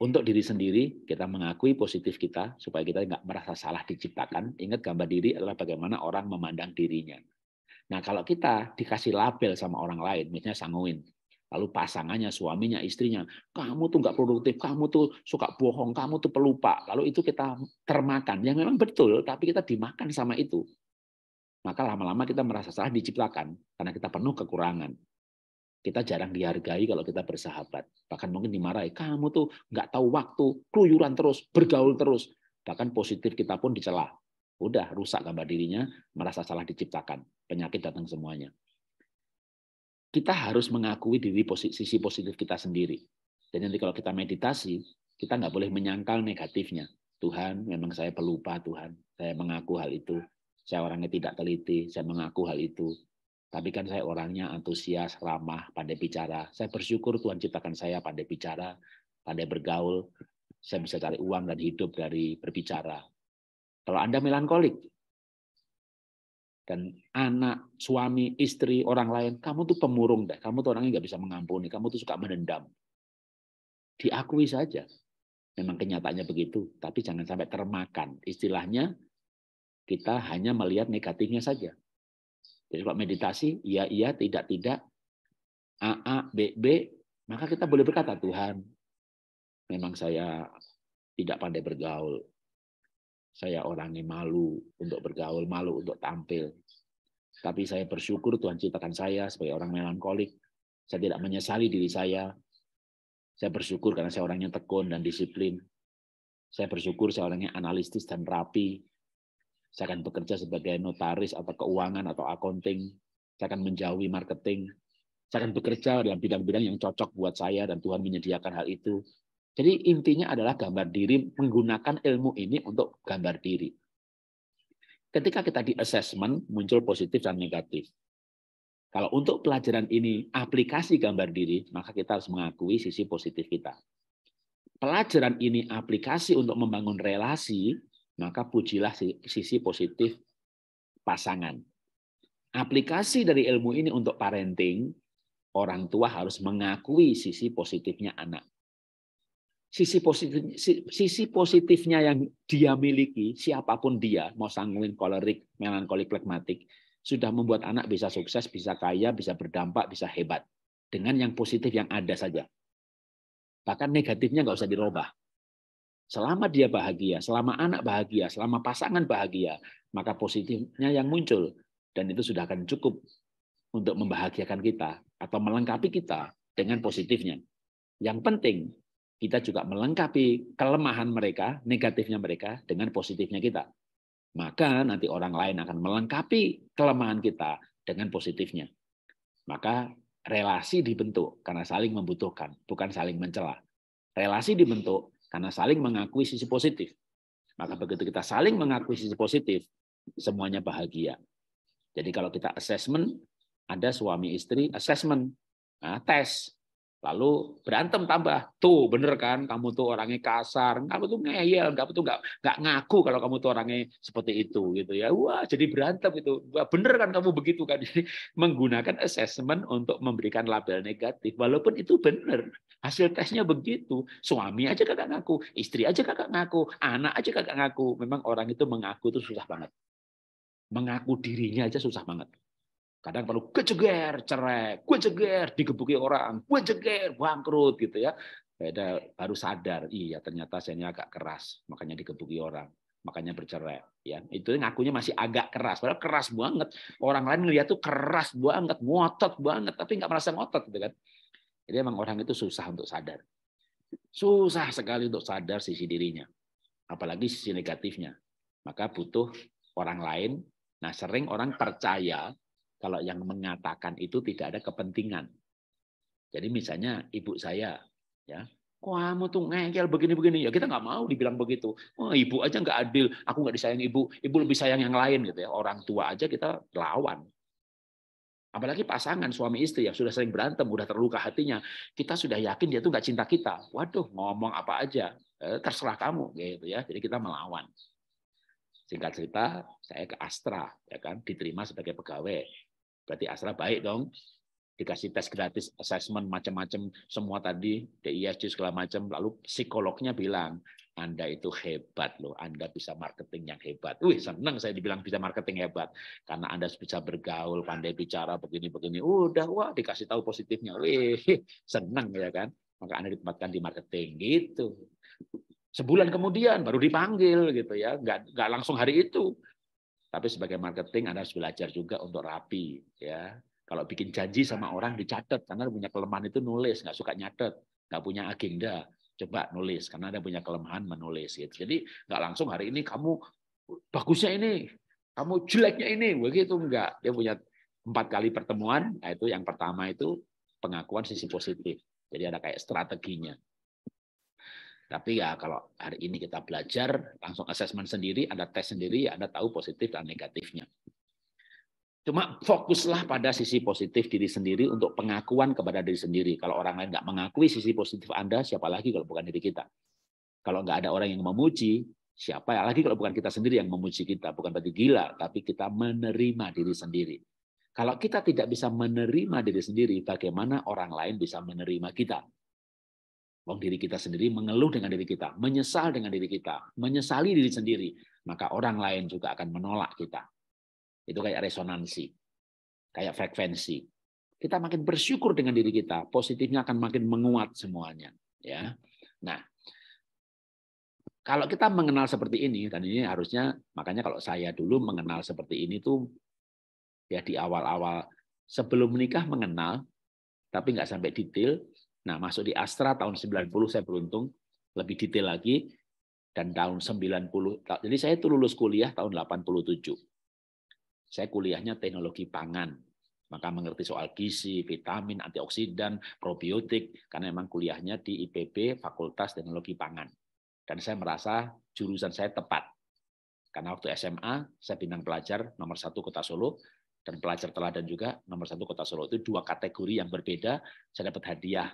Untuk diri sendiri, kita mengakui positif kita, supaya kita nggak merasa salah diciptakan. Ingat gambar diri adalah bagaimana orang memandang dirinya. Nah, kalau kita dikasih label sama orang lain, misalnya sanguin, Lalu pasangannya, suaminya, istrinya, kamu tuh nggak produktif, kamu tuh suka bohong, kamu tuh pelupa. Lalu itu kita termakan. Yang memang betul, tapi kita dimakan sama itu. Maka lama-lama kita merasa salah diciptakan karena kita penuh kekurangan. Kita jarang dihargai kalau kita bersahabat. Bahkan mungkin dimarahi, kamu tuh nggak tahu waktu, keluyuran terus, bergaul terus. Bahkan positif kita pun dicela. Udah rusak gambar dirinya, merasa salah diciptakan. Penyakit datang semuanya kita harus mengakui diri posisi, sisi positif kita sendiri. Dan nanti kalau kita meditasi, kita nggak boleh menyangkal negatifnya. Tuhan, memang saya pelupa Tuhan. Saya mengaku hal itu. Saya orangnya tidak teliti. Saya mengaku hal itu. Tapi kan saya orangnya antusias, ramah, pandai bicara. Saya bersyukur Tuhan ciptakan saya pandai bicara, pandai bergaul. Saya bisa cari uang dan hidup dari berbicara. Kalau Anda melankolik, dan anak, suami, istri, orang lain, kamu tuh pemurung deh. Kamu tuh orangnya nggak bisa mengampuni. Kamu tuh suka mendendam. Diakui saja. Memang kenyataannya begitu. Tapi jangan sampai termakan. Istilahnya kita hanya melihat negatifnya saja. Jadi kalau meditasi, iya iya, tidak tidak, a a b b, maka kita boleh berkata Tuhan, memang saya tidak pandai bergaul, saya orangnya malu untuk bergaul, malu untuk tampil. Tapi saya bersyukur Tuhan ciptakan saya sebagai orang melankolik. Saya tidak menyesali diri saya. Saya bersyukur karena saya orangnya tekun dan disiplin. Saya bersyukur saya orangnya analitis dan rapi. Saya akan bekerja sebagai notaris atau keuangan atau accounting. Saya akan menjauhi marketing. Saya akan bekerja dalam bidang-bidang yang cocok buat saya dan Tuhan menyediakan hal itu jadi intinya adalah gambar diri, menggunakan ilmu ini untuk gambar diri. Ketika kita di assessment, muncul positif dan negatif. Kalau untuk pelajaran ini aplikasi gambar diri, maka kita harus mengakui sisi positif kita. Pelajaran ini aplikasi untuk membangun relasi, maka pujilah sisi positif pasangan. Aplikasi dari ilmu ini untuk parenting, orang tua harus mengakui sisi positifnya anak sisi positif sisi positifnya yang dia miliki siapapun dia mau sanguin kolerik melankolik plekmatik sudah membuat anak bisa sukses bisa kaya bisa berdampak bisa hebat dengan yang positif yang ada saja bahkan negatifnya nggak usah dirubah selama dia bahagia selama anak bahagia selama pasangan bahagia maka positifnya yang muncul dan itu sudah akan cukup untuk membahagiakan kita atau melengkapi kita dengan positifnya yang penting kita juga melengkapi kelemahan mereka, negatifnya mereka dengan positifnya kita. Maka nanti orang lain akan melengkapi kelemahan kita dengan positifnya. Maka relasi dibentuk karena saling membutuhkan, bukan saling mencela. Relasi dibentuk karena saling mengakui sisi positif. Maka begitu kita saling mengakui sisi positif, semuanya bahagia. Jadi kalau kita assessment, ada suami istri assessment, nah, tes. Lalu berantem tambah. Tuh bener kan kamu tuh orangnya kasar. Kamu tuh ngeyel. Kamu tuh nggak nggak ngaku kalau kamu tuh orangnya seperti itu gitu ya. Wah jadi berantem gitu. Wah, bener kan kamu begitu kan. <laughs> Jadi menggunakan assessment untuk memberikan label negatif. Walaupun itu bener. Hasil tesnya begitu. Suami aja kakak ngaku. Istri aja kakak ngaku. Anak aja kakak ngaku. Memang orang itu mengaku itu susah banget. Mengaku dirinya aja susah banget. Kadang perlu kejeger, cerai, gue jeger, digebuki orang, gue jeger, bangkrut gitu ya. Beda baru sadar, iya ternyata saya ini agak keras, makanya digebuki orang, makanya bercerai. Ya, itu ngakunya masih agak keras, padahal keras banget. Orang lain ngeliat tuh keras banget, ngotot banget, tapi nggak merasa ngotot gitu kan. Jadi emang orang itu susah untuk sadar. Susah sekali untuk sadar sisi dirinya, apalagi sisi negatifnya. Maka butuh orang lain. Nah, sering orang percaya kalau yang mengatakan itu tidak ada kepentingan. Jadi misalnya ibu saya, ya, kamu tuh ngekel begini-begini. Ya kita nggak mau dibilang begitu. Oh, ibu aja nggak adil, aku nggak disayang ibu, ibu lebih sayang yang lain gitu ya. Orang tua aja kita lawan. Apalagi pasangan suami istri yang sudah sering berantem, sudah terluka hatinya, kita sudah yakin dia tuh nggak cinta kita. Waduh, ngomong apa aja, eh, terserah kamu gitu ya. Jadi kita melawan. Singkat cerita, saya ke Astra, ya kan, diterima sebagai pegawai Berarti Astra baik dong. Dikasih tes gratis, assessment macam-macam, semua tadi, DISC segala macam. Lalu psikolognya bilang, Anda itu hebat loh, Anda bisa marketing yang hebat. Wih, senang saya dibilang bisa marketing hebat. Karena Anda bisa bergaul, pandai bicara, begini-begini. Udah, wah, dikasih tahu positifnya. Wih, <laughs> senang ya kan. Maka Anda ditempatkan di marketing. Gitu sebulan kemudian baru dipanggil gitu ya nggak nggak langsung hari itu tapi sebagai marketing Anda harus belajar juga untuk rapi ya. Kalau bikin janji sama orang dicatat karena punya kelemahan itu nulis, nggak suka nyatet, nggak punya agenda, coba nulis karena Anda punya kelemahan menulis gitu. Jadi nggak langsung hari ini kamu bagusnya ini, kamu jeleknya ini, begitu enggak. Dia punya empat kali pertemuan, nah itu yang pertama itu pengakuan sisi positif. Jadi ada kayak strateginya. Tapi ya kalau hari ini kita belajar, langsung assessment sendiri, ada tes sendiri, ya Anda tahu positif dan negatifnya. Cuma fokuslah pada sisi positif diri sendiri untuk pengakuan kepada diri sendiri. Kalau orang lain nggak mengakui sisi positif Anda, siapa lagi kalau bukan diri kita? Kalau nggak ada orang yang memuji, siapa lagi kalau bukan kita sendiri yang memuji kita? Bukan berarti gila, tapi kita menerima diri sendiri. Kalau kita tidak bisa menerima diri sendiri, bagaimana orang lain bisa menerima kita? Wong diri kita sendiri mengeluh dengan diri kita, menyesal dengan diri kita, menyesali diri sendiri, maka orang lain juga akan menolak kita. Itu kayak resonansi, kayak frekuensi. Kita makin bersyukur dengan diri kita, positifnya akan makin menguat semuanya, ya. Nah, kalau kita mengenal seperti ini dan ini harusnya makanya kalau saya dulu mengenal seperti ini tuh ya di awal-awal sebelum menikah mengenal tapi nggak sampai detail Nah, masuk di Astra tahun 90 saya beruntung lebih detail lagi dan tahun 90 jadi saya itu lulus kuliah tahun 87. Saya kuliahnya teknologi pangan. Maka mengerti soal gizi, vitamin, antioksidan, probiotik karena memang kuliahnya di IPB Fakultas Teknologi Pangan. Dan saya merasa jurusan saya tepat. Karena waktu SMA saya bintang pelajar nomor satu Kota Solo, dan pelajar teladan juga nomor satu kota Solo itu dua kategori yang berbeda saya dapat hadiah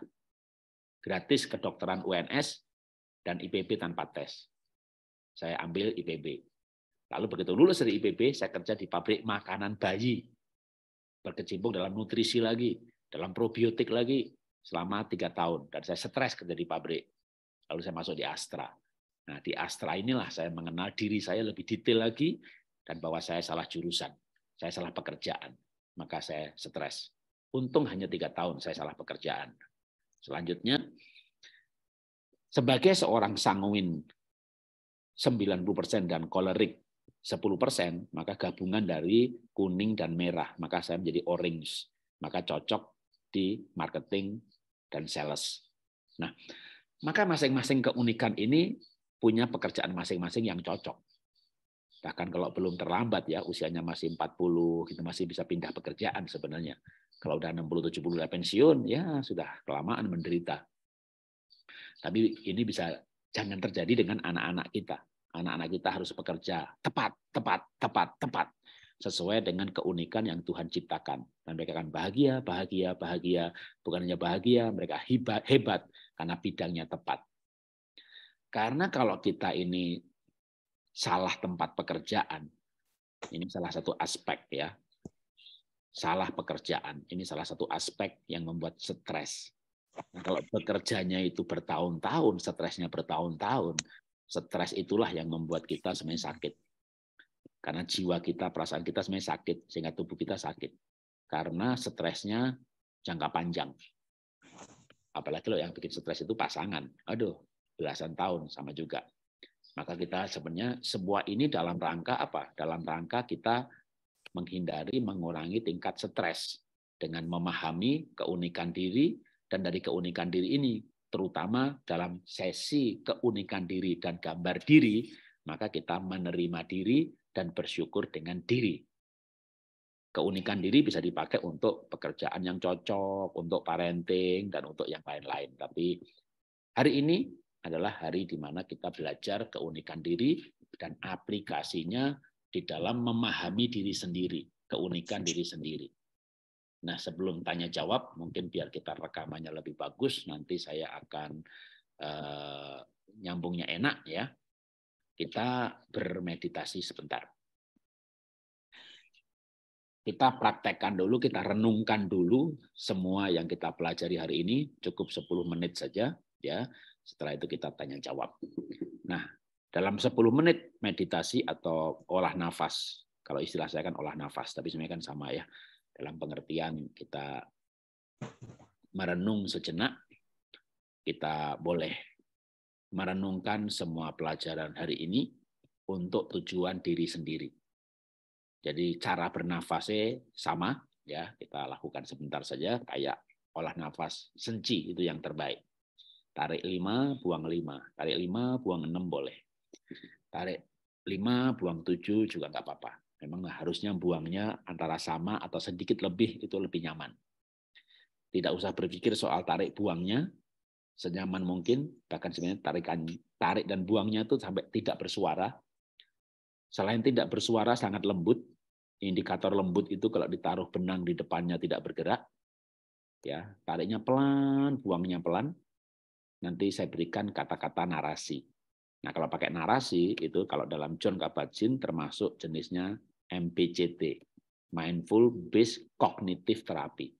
gratis kedokteran UNS dan IPB tanpa tes. Saya ambil IPB. Lalu begitu lulus dari IPB, saya kerja di pabrik makanan bayi. Berkecimpung dalam nutrisi lagi, dalam probiotik lagi selama tiga tahun. Dan saya stres kerja di pabrik. Lalu saya masuk di Astra. Nah, di Astra inilah saya mengenal diri saya lebih detail lagi dan bahwa saya salah jurusan. Saya salah pekerjaan. Maka saya stres. Untung hanya tiga tahun saya salah pekerjaan. Selanjutnya, sebagai seorang sanguin 90% dan kolerik 10%, maka gabungan dari kuning dan merah, maka saya menjadi orange. Maka cocok di marketing dan sales. Nah, maka masing-masing keunikan ini punya pekerjaan masing-masing yang cocok. Bahkan kalau belum terlambat ya, usianya masih 40, kita masih bisa pindah pekerjaan sebenarnya. Kalau udah 60 70 udah pensiun, ya sudah kelamaan menderita. Tapi ini bisa jangan terjadi dengan anak-anak kita. Anak-anak kita harus bekerja tepat, tepat, tepat, tepat sesuai dengan keunikan yang Tuhan ciptakan. Dan mereka akan bahagia, bahagia, bahagia. Bukan hanya bahagia, mereka hebat, hebat karena bidangnya tepat. Karena kalau kita ini salah tempat pekerjaan, ini salah satu aspek ya salah pekerjaan. Ini salah satu aspek yang membuat stres. Nah, kalau bekerjanya itu bertahun-tahun, stresnya bertahun-tahun, stres itulah yang membuat kita sebenarnya sakit. Karena jiwa kita, perasaan kita sebenarnya sakit, sehingga tubuh kita sakit. Karena stresnya jangka panjang. Apalagi kalau yang bikin stres itu pasangan. Aduh, belasan tahun sama juga. Maka kita sebenarnya sebuah ini dalam rangka apa? Dalam rangka kita menghindari mengurangi tingkat stres dengan memahami keunikan diri dan dari keunikan diri ini terutama dalam sesi keunikan diri dan gambar diri maka kita menerima diri dan bersyukur dengan diri keunikan diri bisa dipakai untuk pekerjaan yang cocok, untuk parenting, dan untuk yang lain-lain. Tapi hari ini adalah hari di mana kita belajar keunikan diri dan aplikasinya di dalam memahami diri sendiri, keunikan diri sendiri. Nah, sebelum tanya jawab, mungkin biar kita rekamannya lebih bagus, nanti saya akan eh, nyambungnya enak ya. Kita bermeditasi sebentar. Kita praktekkan dulu, kita renungkan dulu semua yang kita pelajari hari ini, cukup 10 menit saja ya. Setelah itu kita tanya jawab. Nah, dalam 10 menit meditasi atau olah nafas. Kalau istilah saya kan olah nafas, tapi sebenarnya kan sama ya. Dalam pengertian kita merenung sejenak, kita boleh merenungkan semua pelajaran hari ini untuk tujuan diri sendiri. Jadi cara bernafasnya sama, ya kita lakukan sebentar saja kayak olah nafas senci itu yang terbaik. Tarik lima, buang lima, Tarik lima, buang enam boleh. Tarik 5, buang 7 juga nggak apa-apa. Memang harusnya buangnya antara sama atau sedikit lebih itu lebih nyaman. Tidak usah berpikir soal tarik buangnya, senyaman mungkin, bahkan sebenarnya tarikan tarik dan buangnya itu sampai tidak bersuara. Selain tidak bersuara sangat lembut, indikator lembut itu kalau ditaruh benang di depannya tidak bergerak, ya tariknya pelan, buangnya pelan. Nanti saya berikan kata-kata narasi Nah, kalau pakai narasi itu kalau dalam John Kabat-Zinn termasuk jenisnya MPCT, Mindful Based Cognitive Therapy.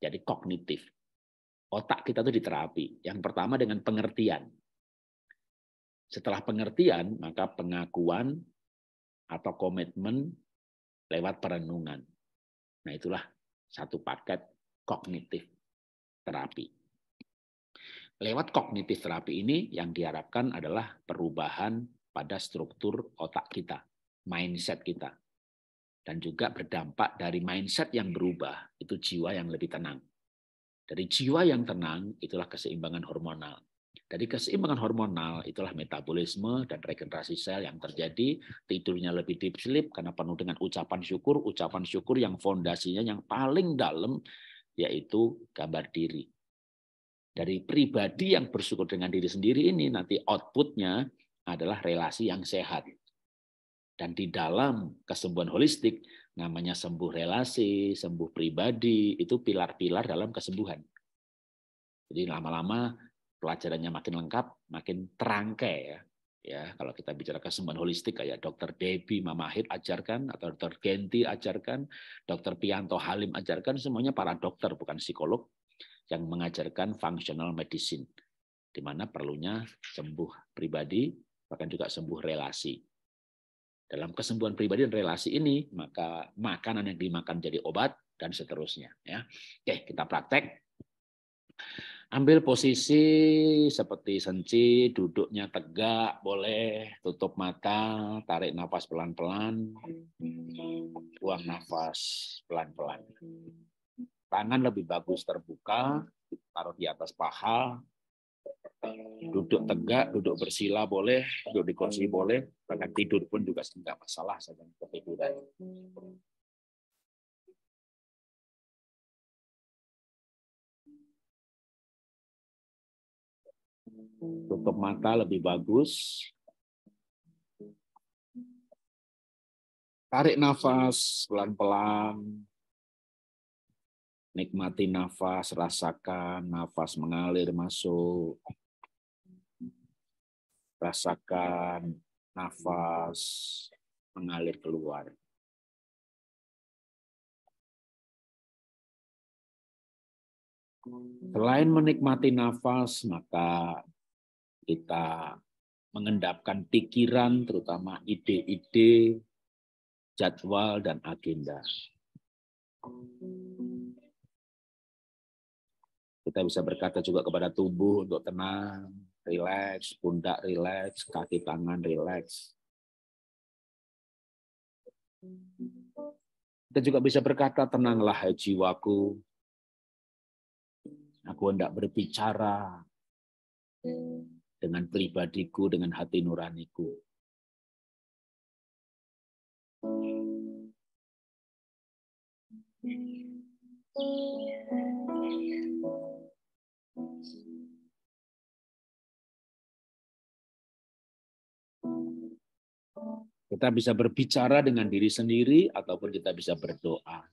Jadi kognitif. Otak kita itu diterapi. Yang pertama dengan pengertian. Setelah pengertian, maka pengakuan atau komitmen lewat perenungan. Nah, itulah satu paket kognitif terapi. Lewat kognitif terapi ini yang diharapkan adalah perubahan pada struktur otak kita, mindset kita. Dan juga berdampak dari mindset yang berubah, itu jiwa yang lebih tenang. Dari jiwa yang tenang, itulah keseimbangan hormonal. Dari keseimbangan hormonal, itulah metabolisme dan regenerasi sel yang terjadi. Tidurnya lebih deep sleep karena penuh dengan ucapan syukur. Ucapan syukur yang fondasinya yang paling dalam, yaitu gambar diri dari pribadi yang bersyukur dengan diri sendiri ini nanti outputnya adalah relasi yang sehat. Dan di dalam kesembuhan holistik namanya sembuh relasi, sembuh pribadi, itu pilar-pilar dalam kesembuhan. Jadi lama-lama pelajarannya makin lengkap, makin terangkai ya. Ya, kalau kita bicara kesembuhan holistik kayak Dr. Mama Mamahit ajarkan atau Dr. Genti ajarkan, Dr. Pianto Halim ajarkan semuanya para dokter bukan psikolog yang mengajarkan functional medicine, di mana perlunya sembuh pribadi, bahkan juga sembuh relasi. Dalam kesembuhan pribadi dan relasi ini, maka makanan yang dimakan jadi obat dan seterusnya. Ya. Oke, kita praktek. Ambil posisi seperti senci, duduknya tegak, boleh tutup mata, tarik nafas pelan-pelan, hmm. buang nafas pelan-pelan. Tangan lebih bagus terbuka, taruh di atas paha, duduk tegak, duduk bersila boleh, duduk di kursi boleh, bahkan tidur pun juga tidak masalah sedang ketiduran. Tutup mata lebih bagus. Tarik nafas pelan-pelan, Nikmati nafas, rasakan nafas mengalir masuk. Rasakan nafas mengalir keluar. Selain menikmati nafas, maka kita mengendapkan pikiran, terutama ide-ide, jadwal, dan agenda. Kita bisa berkata juga kepada tubuh untuk tenang, relax, pundak relax, kaki tangan relax. Kita juga bisa berkata, tenanglah hai jiwaku. Aku hendak berbicara dengan pribadiku, dengan hati nuraniku. Thank Kita bisa berbicara dengan diri sendiri ataupun kita bisa berdoa.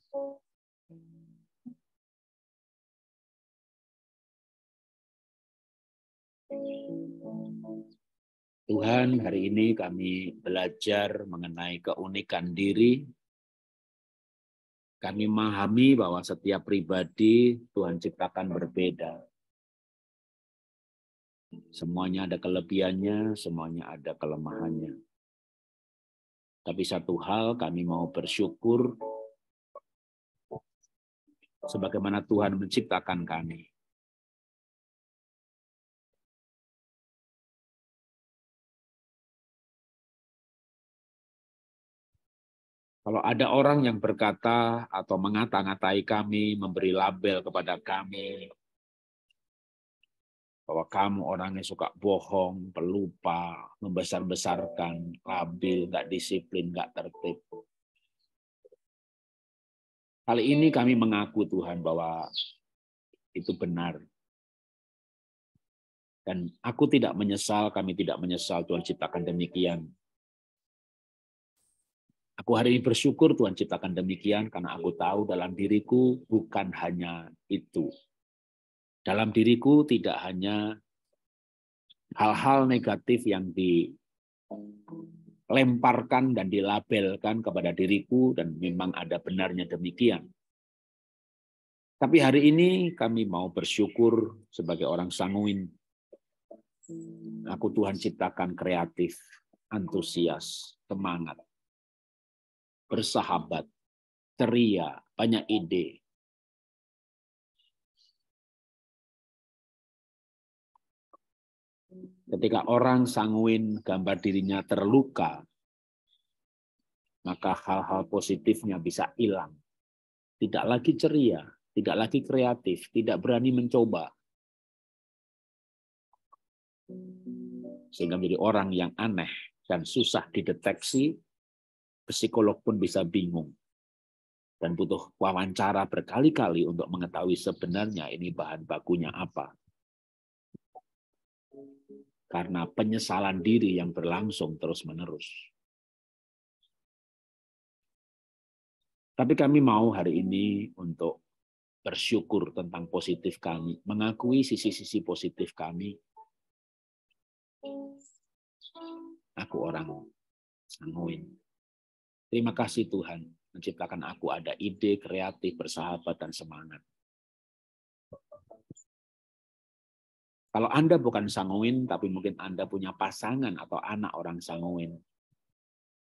Tuhan, hari ini kami belajar mengenai keunikan diri. Kami memahami bahwa setiap pribadi Tuhan ciptakan berbeda. Semuanya ada kelebihannya, semuanya ada kelemahannya. Tapi satu hal kami mau bersyukur sebagaimana Tuhan menciptakan kami. Kalau ada orang yang berkata atau mengata-ngatai kami, memberi label kepada kami, bahwa kamu orang yang suka bohong, pelupa, membesar-besarkan, labil, nggak disiplin, nggak tertib. Kali ini kami mengaku Tuhan bahwa itu benar. Dan aku tidak menyesal, kami tidak menyesal Tuhan ciptakan demikian. Aku hari ini bersyukur Tuhan ciptakan demikian karena aku tahu dalam diriku bukan hanya itu dalam diriku tidak hanya hal-hal negatif yang dilemparkan dan dilabelkan kepada diriku dan memang ada benarnya demikian. Tapi hari ini kami mau bersyukur sebagai orang sanguin. Aku Tuhan ciptakan kreatif, antusias, semangat, bersahabat, ceria, banyak ide, Ketika orang sanguin gambar dirinya terluka, maka hal-hal positifnya bisa hilang. Tidak lagi ceria, tidak lagi kreatif, tidak berani mencoba. Sehingga menjadi orang yang aneh dan susah dideteksi, psikolog pun bisa bingung dan butuh wawancara berkali-kali untuk mengetahui sebenarnya ini bahan bakunya apa karena penyesalan diri yang berlangsung terus-menerus. Tapi kami mau hari ini untuk bersyukur tentang positif kami, mengakui sisi-sisi positif kami. Aku orang sanguin. Terima kasih Tuhan menciptakan aku ada ide kreatif, bersahabat, dan semangat. Kalau Anda bukan sangwin, tapi mungkin Anda punya pasangan atau anak orang sangwin,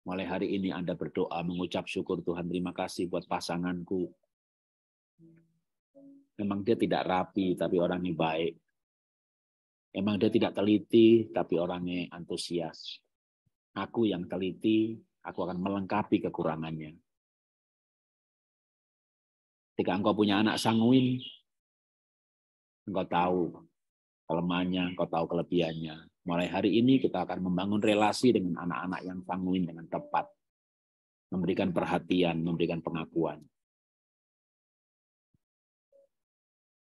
Mulai hari ini Anda berdoa, mengucap syukur Tuhan, terima kasih buat pasanganku. Memang dia tidak rapi, tapi orangnya baik. Emang dia tidak teliti, tapi orangnya antusias. Aku yang teliti, aku akan melengkapi kekurangannya. Ketika engkau punya anak sanguin, engkau tahu kelemahannya, kau tahu kelebihannya. Mulai hari ini kita akan membangun relasi dengan anak-anak yang tanggungin dengan tepat. Memberikan perhatian, memberikan pengakuan.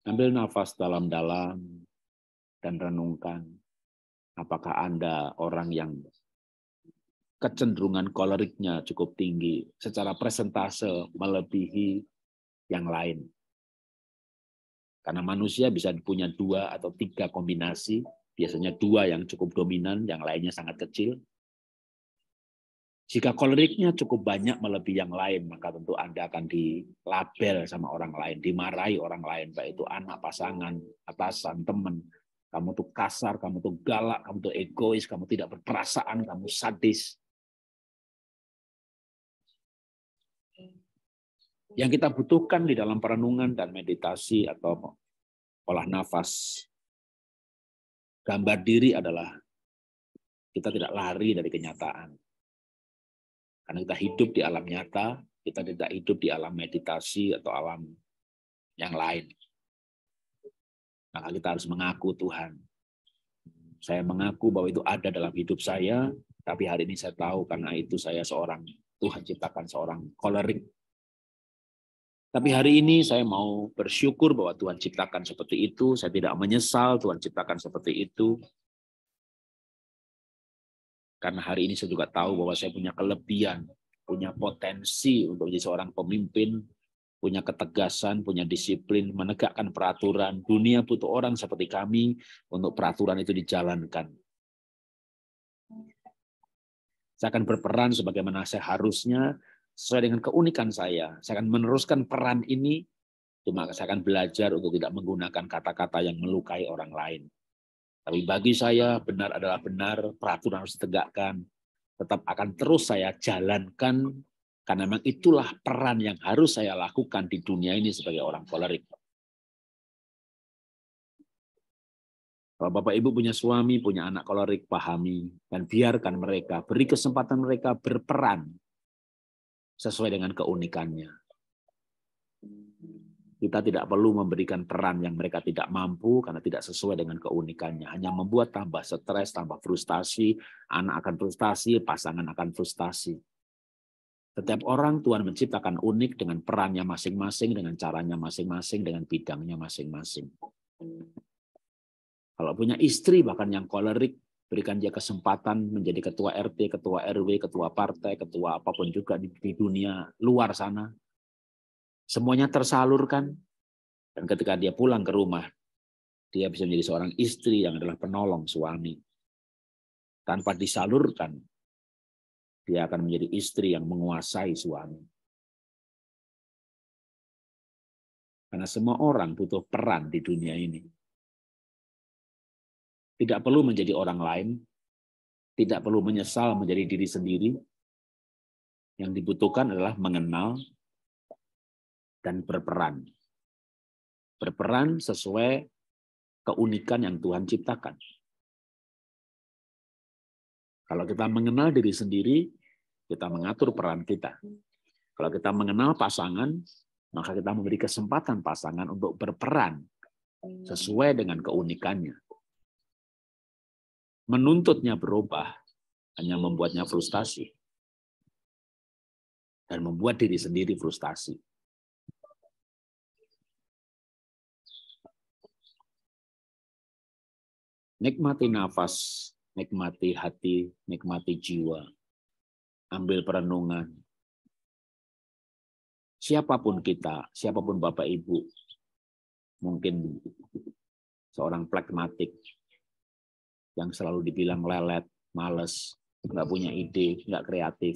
Ambil nafas dalam-dalam dan renungkan apakah Anda orang yang kecenderungan koleriknya cukup tinggi, secara presentase melebihi yang lain. Karena manusia bisa punya dua atau tiga kombinasi, biasanya dua yang cukup dominan, yang lainnya sangat kecil. Jika koleriknya cukup banyak melebihi yang lain, maka tentu Anda akan dilabel sama orang lain, dimarahi orang lain, baik itu anak, pasangan, atasan, teman. Kamu tuh kasar, kamu tuh galak, kamu tuh egois, kamu tidak berperasaan, kamu sadis. yang kita butuhkan di dalam perenungan dan meditasi atau olah nafas. Gambar diri adalah kita tidak lari dari kenyataan. Karena kita hidup di alam nyata, kita tidak hidup di alam meditasi atau alam yang lain. Maka kita harus mengaku Tuhan. Saya mengaku bahwa itu ada dalam hidup saya, tapi hari ini saya tahu karena itu saya seorang Tuhan ciptakan seorang kolerik tapi hari ini saya mau bersyukur bahwa Tuhan ciptakan seperti itu. Saya tidak menyesal Tuhan ciptakan seperti itu. Karena hari ini saya juga tahu bahwa saya punya kelebihan, punya potensi untuk menjadi seorang pemimpin, punya ketegasan, punya disiplin, menegakkan peraturan. Dunia butuh orang seperti kami untuk peraturan itu dijalankan. Saya akan berperan sebagaimana saya harusnya, sesuai dengan keunikan saya. Saya akan meneruskan peran ini, cuma saya akan belajar untuk tidak menggunakan kata-kata yang melukai orang lain. Tapi bagi saya benar adalah benar, peraturan harus ditegakkan. Tetap akan terus saya jalankan karena memang itulah peran yang harus saya lakukan di dunia ini sebagai orang kolerik. Kalau Bapak Ibu punya suami, punya anak kolerik, pahami dan biarkan mereka, beri kesempatan mereka berperan sesuai dengan keunikannya. Kita tidak perlu memberikan peran yang mereka tidak mampu karena tidak sesuai dengan keunikannya. Hanya membuat tambah stres, tambah frustasi, anak akan frustasi, pasangan akan frustasi. Setiap orang Tuhan menciptakan unik dengan perannya masing-masing, dengan caranya masing-masing, dengan bidangnya masing-masing. Kalau punya istri bahkan yang kolerik, berikan dia kesempatan menjadi ketua RT, ketua RW, ketua partai, ketua apapun juga di, dunia luar sana. Semuanya tersalurkan. Dan ketika dia pulang ke rumah, dia bisa menjadi seorang istri yang adalah penolong suami. Tanpa disalurkan, dia akan menjadi istri yang menguasai suami. Karena semua orang butuh peran di dunia ini. Tidak perlu menjadi orang lain, tidak perlu menyesal menjadi diri sendiri. Yang dibutuhkan adalah mengenal dan berperan. Berperan sesuai keunikan yang Tuhan ciptakan. Kalau kita mengenal diri sendiri, kita mengatur peran kita. Kalau kita mengenal pasangan, maka kita memberi kesempatan pasangan untuk berperan sesuai dengan keunikannya menuntutnya berubah hanya membuatnya frustasi dan membuat diri sendiri frustasi. Nikmati nafas, nikmati hati, nikmati jiwa. Ambil perenungan. Siapapun kita, siapapun Bapak Ibu, mungkin seorang pragmatik, yang selalu dibilang lelet, males, nggak punya hmm. ide, nggak kreatif.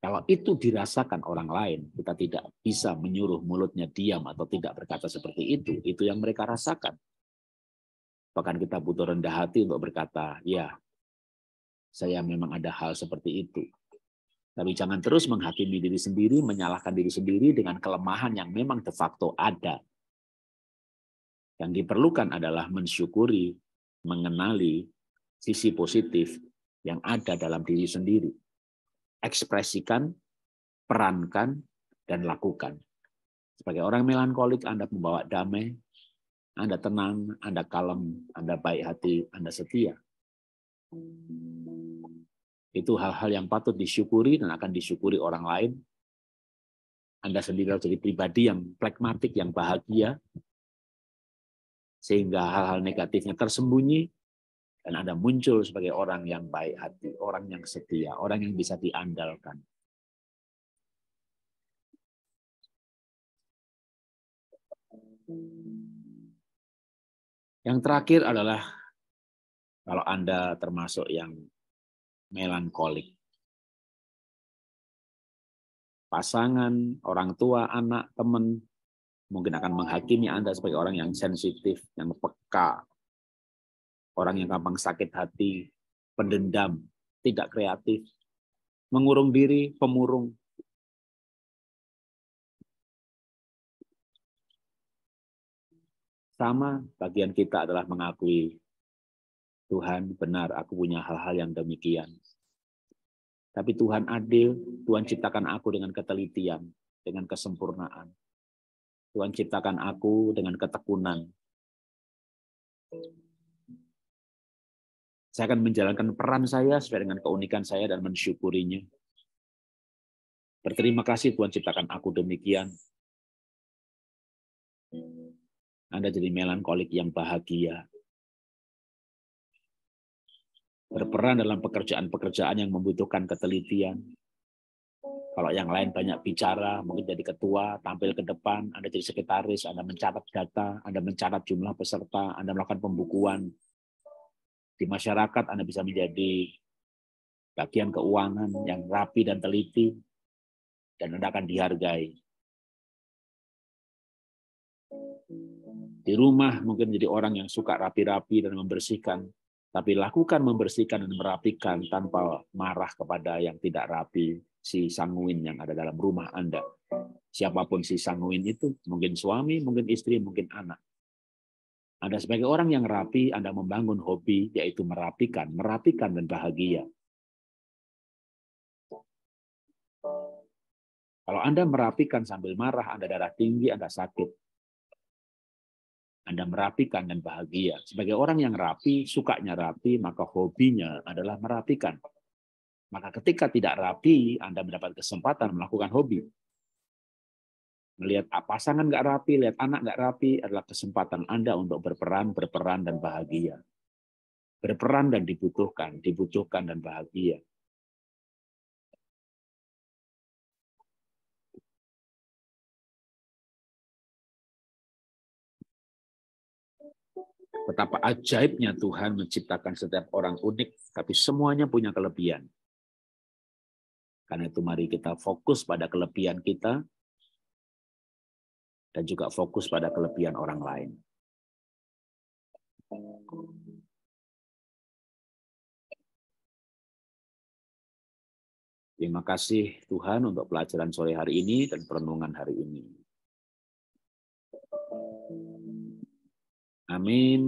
Kalau itu dirasakan orang lain, kita tidak bisa menyuruh mulutnya diam atau tidak berkata seperti itu. Itu yang mereka rasakan. Bahkan kita butuh rendah hati untuk berkata, ya, saya memang ada hal seperti itu. Tapi jangan terus menghakimi diri sendiri, menyalahkan diri sendiri dengan kelemahan yang memang de facto ada. Yang diperlukan adalah mensyukuri, mengenali sisi positif yang ada dalam diri sendiri. Ekspresikan, perankan, dan lakukan. Sebagai orang melankolik, Anda membawa damai, Anda tenang, Anda kalem, Anda baik hati, Anda setia. Itu hal-hal yang patut disyukuri dan akan disyukuri orang lain. Anda sendiri harus jadi pribadi yang pragmatik, yang bahagia, sehingga hal-hal negatifnya tersembunyi dan Anda muncul sebagai orang yang baik hati, orang yang setia, orang yang bisa diandalkan. Yang terakhir adalah kalau Anda termasuk yang melankolik. Pasangan, orang tua, anak, teman, mungkin akan menghakimi Anda sebagai orang yang sensitif, yang peka, orang yang gampang sakit hati, pendendam, tidak kreatif, mengurung diri, pemurung. Sama bagian kita adalah mengakui Tuhan benar aku punya hal-hal yang demikian. Tapi Tuhan adil, Tuhan ciptakan aku dengan ketelitian, dengan kesempurnaan, Tuhan ciptakan aku dengan ketekunan. Saya akan menjalankan peran saya sesuai dengan keunikan saya dan mensyukurinya. Berterima kasih Tuhan ciptakan aku demikian. Anda jadi melankolik yang bahagia. Berperan dalam pekerjaan-pekerjaan yang membutuhkan ketelitian, kalau yang lain banyak bicara, mungkin jadi ketua, tampil ke depan, Anda jadi sekretaris, Anda mencatat data, Anda mencatat jumlah peserta, Anda melakukan pembukuan. Di masyarakat Anda bisa menjadi bagian keuangan yang rapi dan teliti, dan Anda akan dihargai. Di rumah mungkin jadi orang yang suka rapi-rapi dan membersihkan, tapi lakukan membersihkan dan merapikan tanpa marah kepada yang tidak rapi, si sanguin yang ada dalam rumah Anda. Siapapun si sanguin itu, mungkin suami, mungkin istri, mungkin anak. Anda sebagai orang yang rapi, Anda membangun hobi, yaitu merapikan, merapikan dan bahagia. Kalau Anda merapikan sambil marah, Anda darah tinggi, Anda sakit. Anda merapikan dan bahagia. Sebagai orang yang rapi, sukanya rapi, maka hobinya adalah merapikan. Maka ketika tidak rapi, Anda mendapat kesempatan melakukan hobi. Melihat pasangan nggak rapi, lihat anak nggak rapi adalah kesempatan Anda untuk berperan, berperan, dan bahagia. Berperan dan dibutuhkan, dibutuhkan dan bahagia. Betapa ajaibnya Tuhan menciptakan setiap orang unik, tapi semuanya punya kelebihan. Karena itu mari kita fokus pada kelebihan kita dan juga fokus pada kelebihan orang lain. Terima kasih Tuhan untuk pelajaran sore hari ini dan perenungan hari ini. Amin.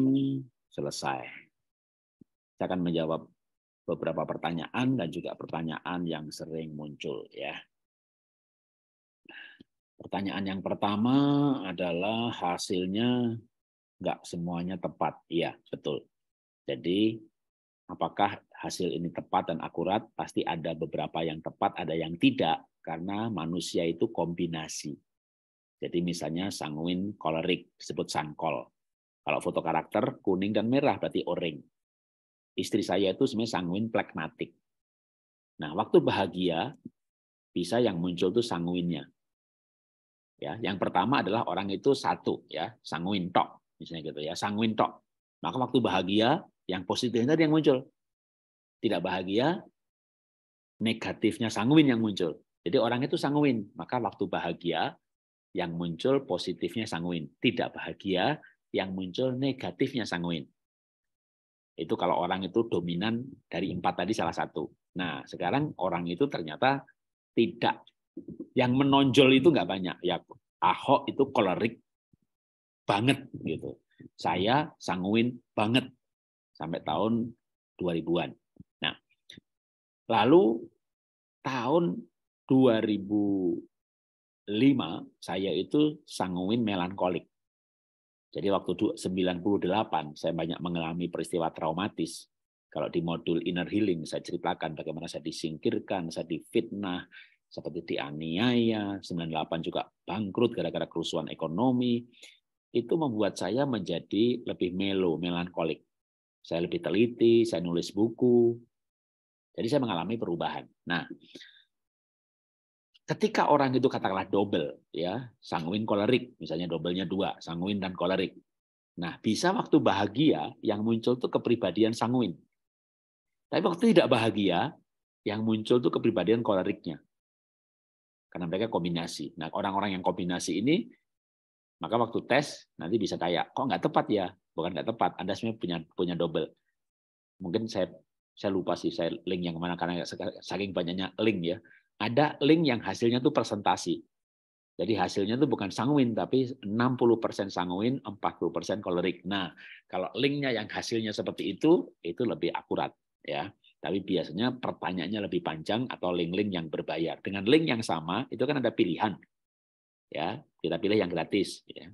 Selesai. Saya akan menjawab beberapa pertanyaan dan juga pertanyaan yang sering muncul ya. Pertanyaan yang pertama adalah hasilnya nggak semuanya tepat. Iya, betul. Jadi apakah hasil ini tepat dan akurat? Pasti ada beberapa yang tepat, ada yang tidak. Karena manusia itu kombinasi. Jadi misalnya sanguin kolerik disebut sankol. Kalau foto karakter kuning dan merah berarti orange. Istri saya itu sebenarnya sanguin plekmatik. Nah, waktu bahagia bisa yang muncul tuh sanguinnya. Ya, yang pertama adalah orang itu satu ya, sanguin tok misalnya gitu ya, sanguin tok. Maka waktu bahagia yang positifnya tadi yang muncul. Tidak bahagia negatifnya sanguin yang muncul. Jadi orang itu sanguin, maka waktu bahagia yang muncul positifnya sanguin, tidak bahagia yang muncul negatifnya sanguin. Itu kalau orang itu dominan dari empat tadi salah satu. Nah, sekarang orang itu ternyata tidak. Yang menonjol itu nggak banyak. Ya, Ahok itu kolerik banget gitu. Saya sanguin banget sampai tahun 2000-an. Nah, lalu tahun 2005 saya itu sanguin melankolik. Jadi waktu 98 saya banyak mengalami peristiwa traumatis. Kalau di modul inner healing saya ceritakan bagaimana saya disingkirkan, saya difitnah, seperti dianiaya, 98 juga bangkrut gara-gara kerusuhan ekonomi. Itu membuat saya menjadi lebih melo, melankolik. Saya lebih teliti, saya nulis buku. Jadi saya mengalami perubahan. Nah, ketika orang itu katakanlah double ya sanguin kolerik misalnya dobelnya dua sanguin dan kolerik nah bisa waktu bahagia yang muncul tuh kepribadian sanguin tapi waktu tidak bahagia yang muncul tuh kepribadian koleriknya karena mereka kombinasi nah orang-orang yang kombinasi ini maka waktu tes nanti bisa kayak kok nggak tepat ya bukan nggak tepat anda sebenarnya punya punya double mungkin saya saya lupa sih saya link yang mana karena saking banyaknya link ya ada link yang hasilnya tuh presentasi. Jadi hasilnya itu bukan sanguin, tapi 60% sanguin, 40% kolerik. Nah, kalau linknya yang hasilnya seperti itu, itu lebih akurat. ya. Tapi biasanya pertanyaannya lebih panjang atau link-link yang berbayar. Dengan link yang sama, itu kan ada pilihan. ya Kita pilih yang gratis. Ya.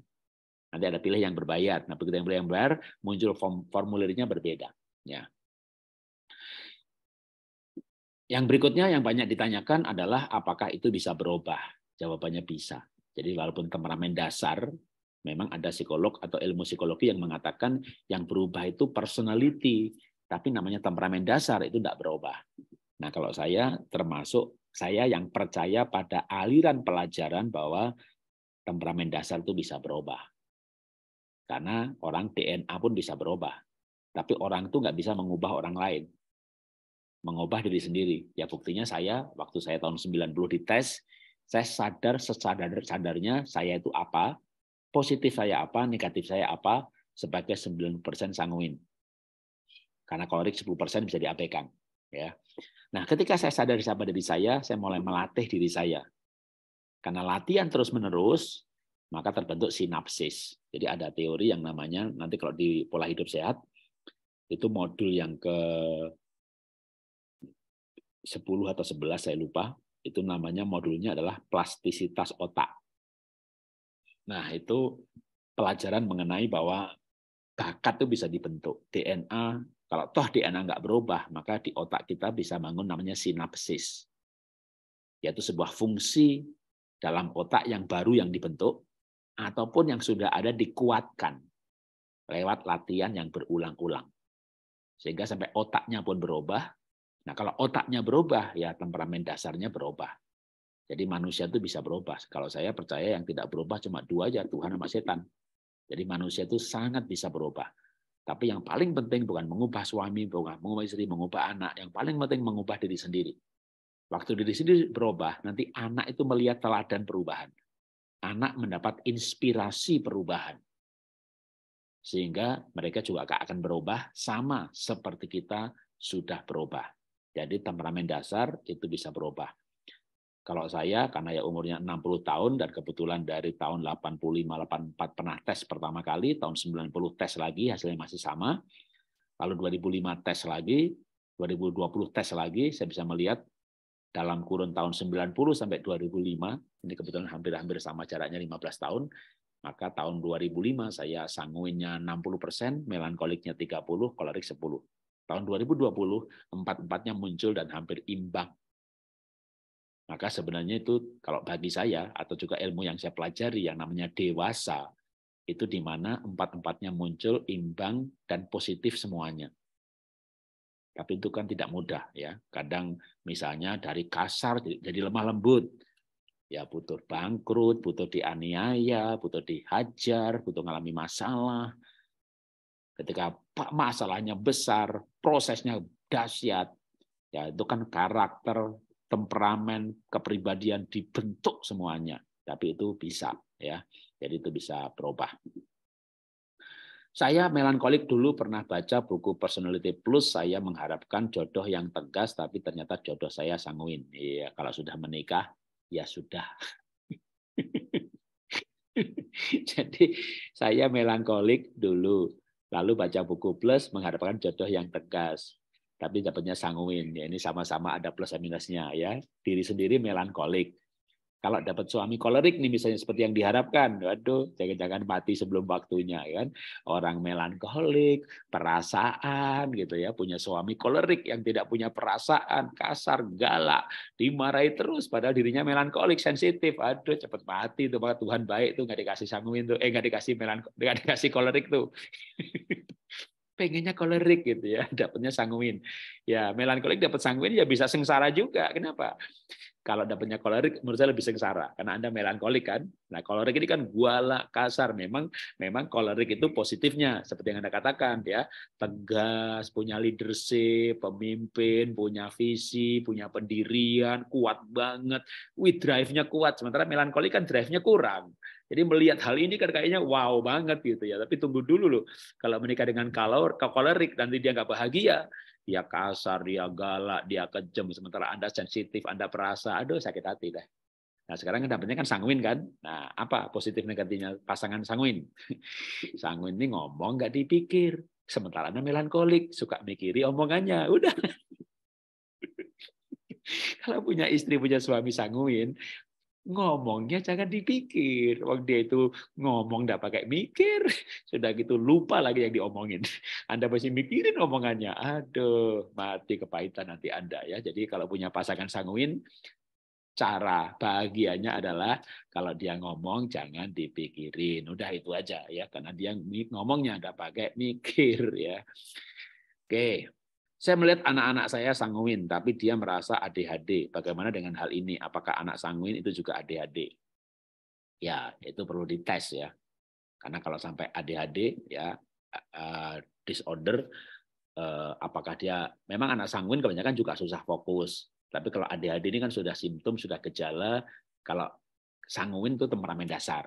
Nanti ada pilih yang berbayar. Nah, begitu yang yang berbayar, muncul form formulirnya berbeda. Ya. Yang berikutnya yang banyak ditanyakan adalah apakah itu bisa berubah? Jawabannya bisa. Jadi walaupun temperamen dasar, memang ada psikolog atau ilmu psikologi yang mengatakan yang berubah itu personality, tapi namanya temperamen dasar itu tidak berubah. Nah kalau saya termasuk saya yang percaya pada aliran pelajaran bahwa temperamen dasar itu bisa berubah. Karena orang DNA pun bisa berubah. Tapi orang itu nggak bisa mengubah orang lain mengubah diri sendiri. Ya buktinya saya waktu saya tahun 90 dites, saya sadar sesadar sadarnya saya itu apa, positif saya apa, negatif saya apa sebagai 9% sanguin. Karena kolorik 10% bisa diabaikan, ya. Nah, ketika saya sadar siapa diri saya, saya mulai melatih diri saya. Karena latihan terus-menerus, maka terbentuk sinapsis. Jadi ada teori yang namanya nanti kalau di pola hidup sehat itu modul yang ke 10 atau 11 saya lupa, itu namanya modulnya adalah plastisitas otak. Nah, itu pelajaran mengenai bahwa bakat itu bisa dibentuk. DNA, kalau toh DNA nggak berubah, maka di otak kita bisa bangun namanya sinapsis. Yaitu sebuah fungsi dalam otak yang baru yang dibentuk, ataupun yang sudah ada dikuatkan lewat latihan yang berulang-ulang. Sehingga sampai otaknya pun berubah, Nah, kalau otaknya berubah, ya temperamen dasarnya berubah. Jadi manusia itu bisa berubah. Kalau saya percaya yang tidak berubah cuma dua aja, Tuhan sama setan. Jadi manusia itu sangat bisa berubah. Tapi yang paling penting bukan mengubah suami, bukan mengubah istri, mengubah anak. Yang paling penting mengubah diri sendiri. Waktu diri sendiri berubah, nanti anak itu melihat teladan perubahan. Anak mendapat inspirasi perubahan. Sehingga mereka juga akan berubah sama seperti kita sudah berubah. Jadi temperamen dasar itu bisa berubah. Kalau saya, karena ya umurnya 60 tahun dan kebetulan dari tahun 85-84 pernah tes pertama kali, tahun 90 tes lagi, hasilnya masih sama. Lalu 2005 tes lagi, 2020 tes lagi, saya bisa melihat dalam kurun tahun 90 sampai 2005, ini kebetulan hampir-hampir sama jaraknya 15 tahun, maka tahun 2005 saya sanguinnya 60%, melankoliknya 30, kolerik 10. Tahun 2020, empat-empatnya muncul dan hampir imbang. Maka sebenarnya itu kalau bagi saya atau juga ilmu yang saya pelajari yang namanya dewasa, itu di mana empat-empatnya muncul, imbang, dan positif semuanya. Tapi itu kan tidak mudah ya. Kadang misalnya dari kasar jadi lemah lembut, ya butuh bangkrut, butuh dianiaya, butuh dihajar, butuh mengalami masalah, Ketika masalahnya besar, prosesnya dahsyat, ya itu kan karakter, temperamen, kepribadian dibentuk semuanya. Tapi itu bisa ya. Jadi itu bisa berubah. Saya melankolik dulu pernah baca buku Personality Plus, saya mengharapkan jodoh yang tegas, tapi ternyata jodoh saya sanguin. Iya, kalau sudah menikah, ya sudah. <laughs> Jadi saya melankolik dulu. Lalu baca buku plus mengharapkan jodoh yang tegas. Tapi dapatnya sanguin. Ya, ini sama-sama ada plus dan minusnya. ya. Diri sendiri melankolik. Kalau dapat suami kolerik nih misalnya seperti yang diharapkan, waduh, jangan-jangan mati sebelum waktunya ya kan. Orang melankolik, perasaan gitu ya, punya suami kolerik yang tidak punya perasaan, kasar, galak, dimarahi terus padahal dirinya melankolik, sensitif. Aduh, cepet mati tuh, maka Tuhan baik tuh nggak dikasih sanguin tuh, eh nggak dikasih melankolik, nggak dikasih kolerik tuh. <laughs> pengennya kolerik gitu ya, dapatnya sanguin. Ya melankolik dapat sanguin ya bisa sengsara juga. Kenapa? Kalau ada punya kolerik, menurut saya lebih sengsara karena anda melankolik kan. Nah kolerik ini kan guala kasar. Memang memang kolerik itu positifnya seperti yang anda katakan ya tegas, punya leadership, pemimpin, punya visi, punya pendirian, kuat banget. Wih drive-nya kuat. Sementara melankolik kan drive-nya kurang. Jadi melihat hal ini kan kayaknya wow banget gitu ya. Tapi tunggu dulu loh. Kalau menikah dengan kalor, kolerik nanti dia nggak bahagia dia kasar, dia galak, dia kejam, sementara Anda sensitif, Anda perasa, aduh sakit hati deh. Nah sekarang kan dapatnya kan sanguin kan? Nah apa positif negatifnya pasangan sanguin? <laughs> sanguin ini ngomong nggak dipikir, sementara Anda melankolik, suka mikiri omongannya, udah. <laughs> Kalau punya istri, punya suami sanguin, ngomongnya jangan dipikir. Waktu dia itu ngomong nggak pakai mikir, <laughs> sudah gitu lupa lagi yang diomongin. <laughs> Anda masih mikirin omongannya. Aduh, mati kepahitan nanti Anda ya. Jadi kalau punya pasangan sanguin, cara bahagianya adalah kalau dia ngomong jangan dipikirin. Udah itu aja ya, karena dia ngomongnya nggak pakai mikir ya. Oke. Saya melihat anak-anak saya sanguin, tapi dia merasa ADHD. Bagaimana dengan hal ini? Apakah anak sanguin itu juga ADHD? Ya, itu perlu dites ya. Karena kalau sampai ADHD, ya eh, eh, disorder, eh, apakah dia memang anak sanguin kebanyakan juga susah fokus. Tapi kalau ADHD ini kan sudah simptom, sudah gejala. Kalau sanguin itu temperamen dasar.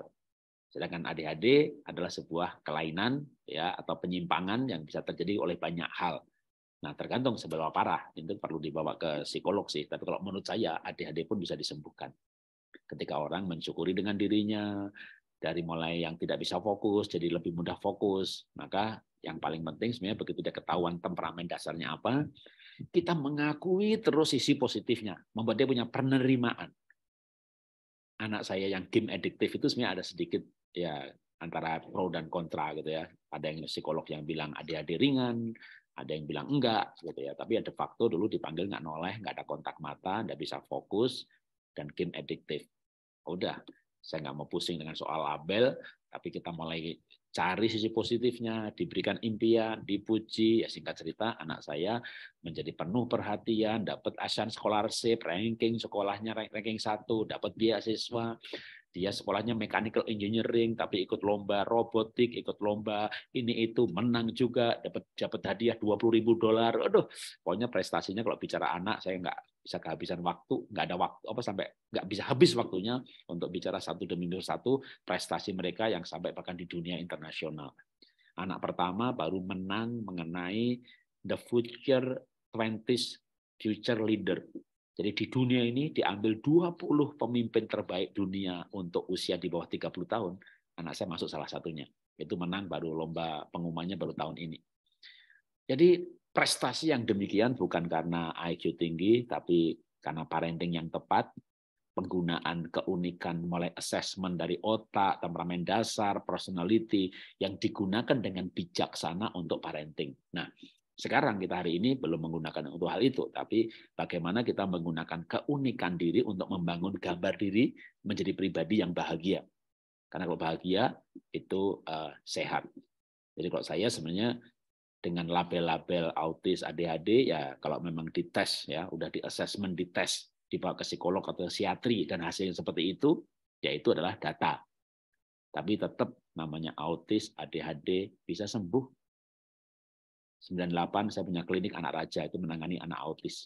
Sedangkan ADHD adalah sebuah kelainan ya atau penyimpangan yang bisa terjadi oleh banyak hal. Nah, tergantung seberapa parah, itu perlu dibawa ke psikolog sih. Tapi kalau menurut saya, ADHD pun bisa disembuhkan. Ketika orang mensyukuri dengan dirinya, dari mulai yang tidak bisa fokus, jadi lebih mudah fokus, maka yang paling penting sebenarnya begitu dia ketahuan temperamen dasarnya apa, kita mengakui terus sisi positifnya, membuat dia punya penerimaan. Anak saya yang game addictive itu sebenarnya ada sedikit ya antara pro dan kontra gitu ya. Ada yang psikolog yang bilang ada-ada ringan, ada yang bilang enggak gitu ya tapi ya de facto dulu dipanggil nggak noleh nggak ada kontak mata nggak bisa fokus dan game addiktif udah saya nggak mau pusing dengan soal label tapi kita mulai cari sisi positifnya diberikan impian dipuji ya singkat cerita anak saya menjadi penuh perhatian dapat asian scholarship ranking sekolahnya ranking satu dapat beasiswa dia sekolahnya mechanical engineering, tapi ikut lomba robotik, ikut lomba ini itu, menang juga, dapat dapat hadiah dua puluh ribu dolar. Aduh, pokoknya prestasinya kalau bicara anak, saya nggak bisa kehabisan waktu, nggak ada waktu apa sampai nggak bisa habis waktunya untuk bicara satu demi satu prestasi mereka yang sampai bahkan di dunia internasional. Anak pertama baru menang mengenai the future twenties future leader jadi di dunia ini diambil 20 pemimpin terbaik dunia untuk usia di bawah 30 tahun. Anak saya masuk salah satunya. Itu menang baru lomba pengumumannya baru tahun ini. Jadi prestasi yang demikian bukan karena IQ tinggi, tapi karena parenting yang tepat, penggunaan keunikan mulai assessment dari otak, temperamen dasar, personality yang digunakan dengan bijaksana untuk parenting. Nah, sekarang kita hari ini belum menggunakan untuk hal itu, tapi bagaimana kita menggunakan keunikan diri untuk membangun gambar diri menjadi pribadi yang bahagia. Karena kalau bahagia itu uh, sehat. Jadi kalau saya sebenarnya dengan label-label autis ADHD ya kalau memang dites ya udah di assessment dites dibawa ke psikolog atau psiatri dan hasilnya seperti itu yaitu adalah data tapi tetap namanya autis ADHD bisa sembuh 98 saya punya klinik anak raja itu menangani anak autis.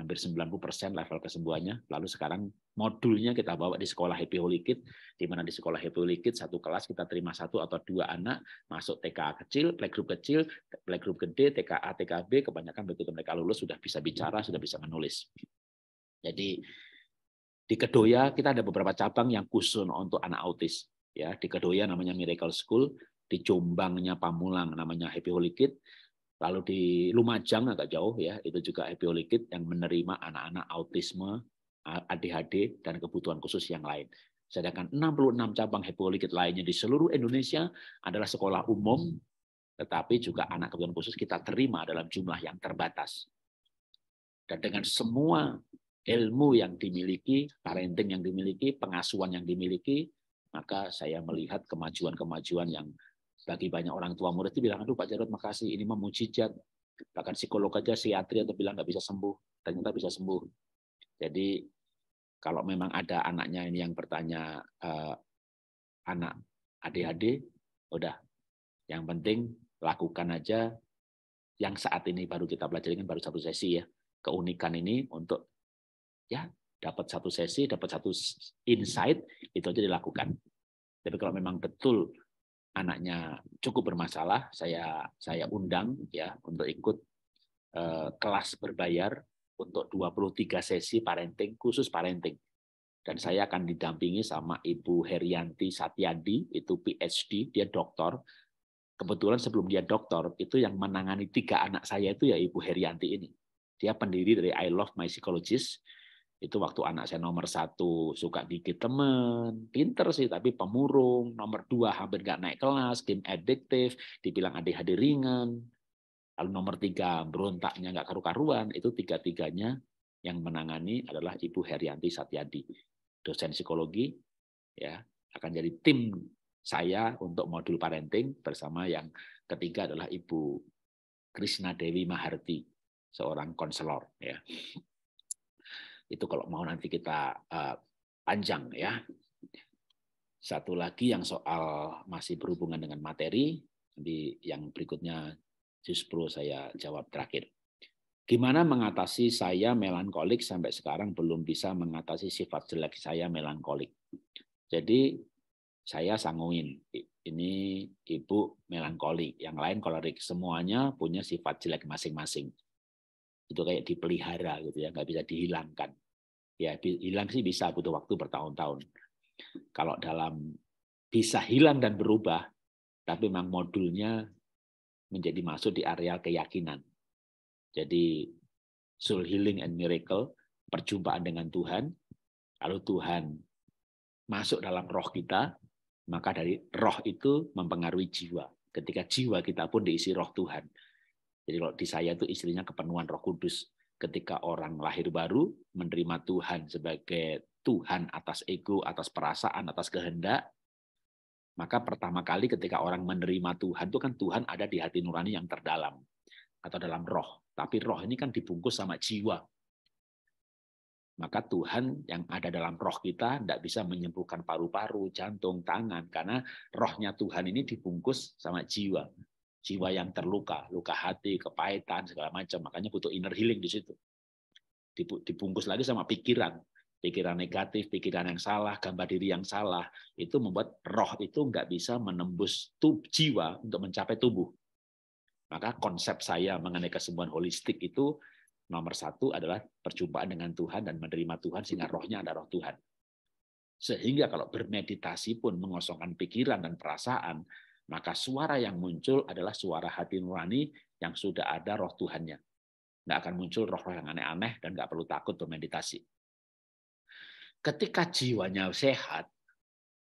Hampir 90% level kesembuhannya. Lalu sekarang modulnya kita bawa di sekolah Happy Holy Kid, di mana di sekolah Happy Holy Kid satu kelas kita terima satu atau dua anak masuk TKA kecil, playgroup kecil, playgroup gede, TKA, TKB, kebanyakan begitu mereka lulus sudah bisa bicara, sudah bisa menulis. Jadi di Kedoya kita ada beberapa cabang yang khusus untuk anak autis. Ya, di Kedoya namanya Miracle School, di Jombangnya Pamulang namanya Happy Holy Kid, Lalu di Lumajang agak jauh ya, itu juga epiolikit yang menerima anak-anak autisme, ADHD, dan kebutuhan khusus yang lain. Sedangkan 66 cabang epiolikit lainnya di seluruh Indonesia adalah sekolah umum, tetapi juga anak kebutuhan khusus kita terima dalam jumlah yang terbatas. Dan dengan semua ilmu yang dimiliki, parenting yang dimiliki, pengasuhan yang dimiliki, maka saya melihat kemajuan-kemajuan yang bagi banyak orang tua murid itu bilang, aduh Pak Jarod makasih, ini mah mujizat. Bahkan psikolog aja, psikiatri atau bilang nggak bisa sembuh. Ternyata bisa sembuh. Jadi kalau memang ada anaknya ini yang bertanya eh, anak adik-adik, udah. Yang penting lakukan aja yang saat ini baru kita pelajari kan baru satu sesi ya. Keunikan ini untuk ya dapat satu sesi, dapat satu insight, itu aja dilakukan. Tapi kalau memang betul anaknya cukup bermasalah, saya saya undang ya untuk ikut eh, kelas berbayar untuk 23 sesi parenting khusus parenting. Dan saya akan didampingi sama Ibu Herianti Satyadi, itu PhD, dia doktor. Kebetulan sebelum dia doktor, itu yang menangani tiga anak saya itu ya Ibu Herianti ini. Dia pendiri dari I Love My Psychologist, itu waktu anak saya nomor satu suka gigit temen, pinter sih tapi pemurung, nomor dua hampir nggak naik kelas, game addiktif, dibilang ADHD ringan, lalu nomor tiga berontaknya nggak karu-karuan, itu tiga-tiganya yang menangani adalah Ibu Herianti Satyadi, dosen psikologi, ya akan jadi tim saya untuk modul parenting bersama yang ketiga adalah Ibu Krishna Dewi Maharti, seorang konselor. Ya. Itu kalau mau nanti kita eh, panjang ya. Satu lagi yang soal masih berhubungan dengan materi, nanti yang berikutnya justru saya jawab terakhir. Gimana mengatasi saya melankolik sampai sekarang belum bisa mengatasi sifat jelek saya melankolik. Jadi saya sanguin, ini ibu melankolik, yang lain kolerik, semuanya punya sifat jelek masing-masing. Itu kayak dipelihara gitu ya, nggak bisa dihilangkan ya hilang sih bisa butuh waktu bertahun-tahun kalau dalam bisa hilang dan berubah tapi memang modulnya menjadi masuk di areal keyakinan jadi soul healing and miracle perjumpaan dengan Tuhan lalu Tuhan masuk dalam roh kita maka dari roh itu mempengaruhi jiwa ketika jiwa kita pun diisi roh Tuhan jadi kalau di saya itu istrinya kepenuhan Roh Kudus ketika orang lahir baru menerima Tuhan sebagai Tuhan atas ego, atas perasaan, atas kehendak, maka pertama kali ketika orang menerima Tuhan itu kan Tuhan ada di hati nurani yang terdalam atau dalam roh. Tapi roh ini kan dibungkus sama jiwa. Maka Tuhan yang ada dalam roh kita tidak bisa menyembuhkan paru-paru, jantung, tangan karena rohnya Tuhan ini dibungkus sama jiwa jiwa yang terluka, luka hati, kepahitan segala macam. Makanya butuh inner healing di situ. Dibungkus lagi sama pikiran, pikiran negatif, pikiran yang salah, gambar diri yang salah, itu membuat roh itu nggak bisa menembus tubuh jiwa untuk mencapai tubuh. Maka konsep saya mengenai kesembuhan holistik itu nomor satu adalah perjumpaan dengan Tuhan dan menerima Tuhan sehingga rohnya adalah roh Tuhan. Sehingga kalau bermeditasi pun mengosongkan pikiran dan perasaan, maka suara yang muncul adalah suara hati nurani yang sudah ada roh Tuhannya. Nggak akan muncul roh-roh yang aneh-aneh dan nggak perlu takut bermeditasi. Ketika jiwanya sehat,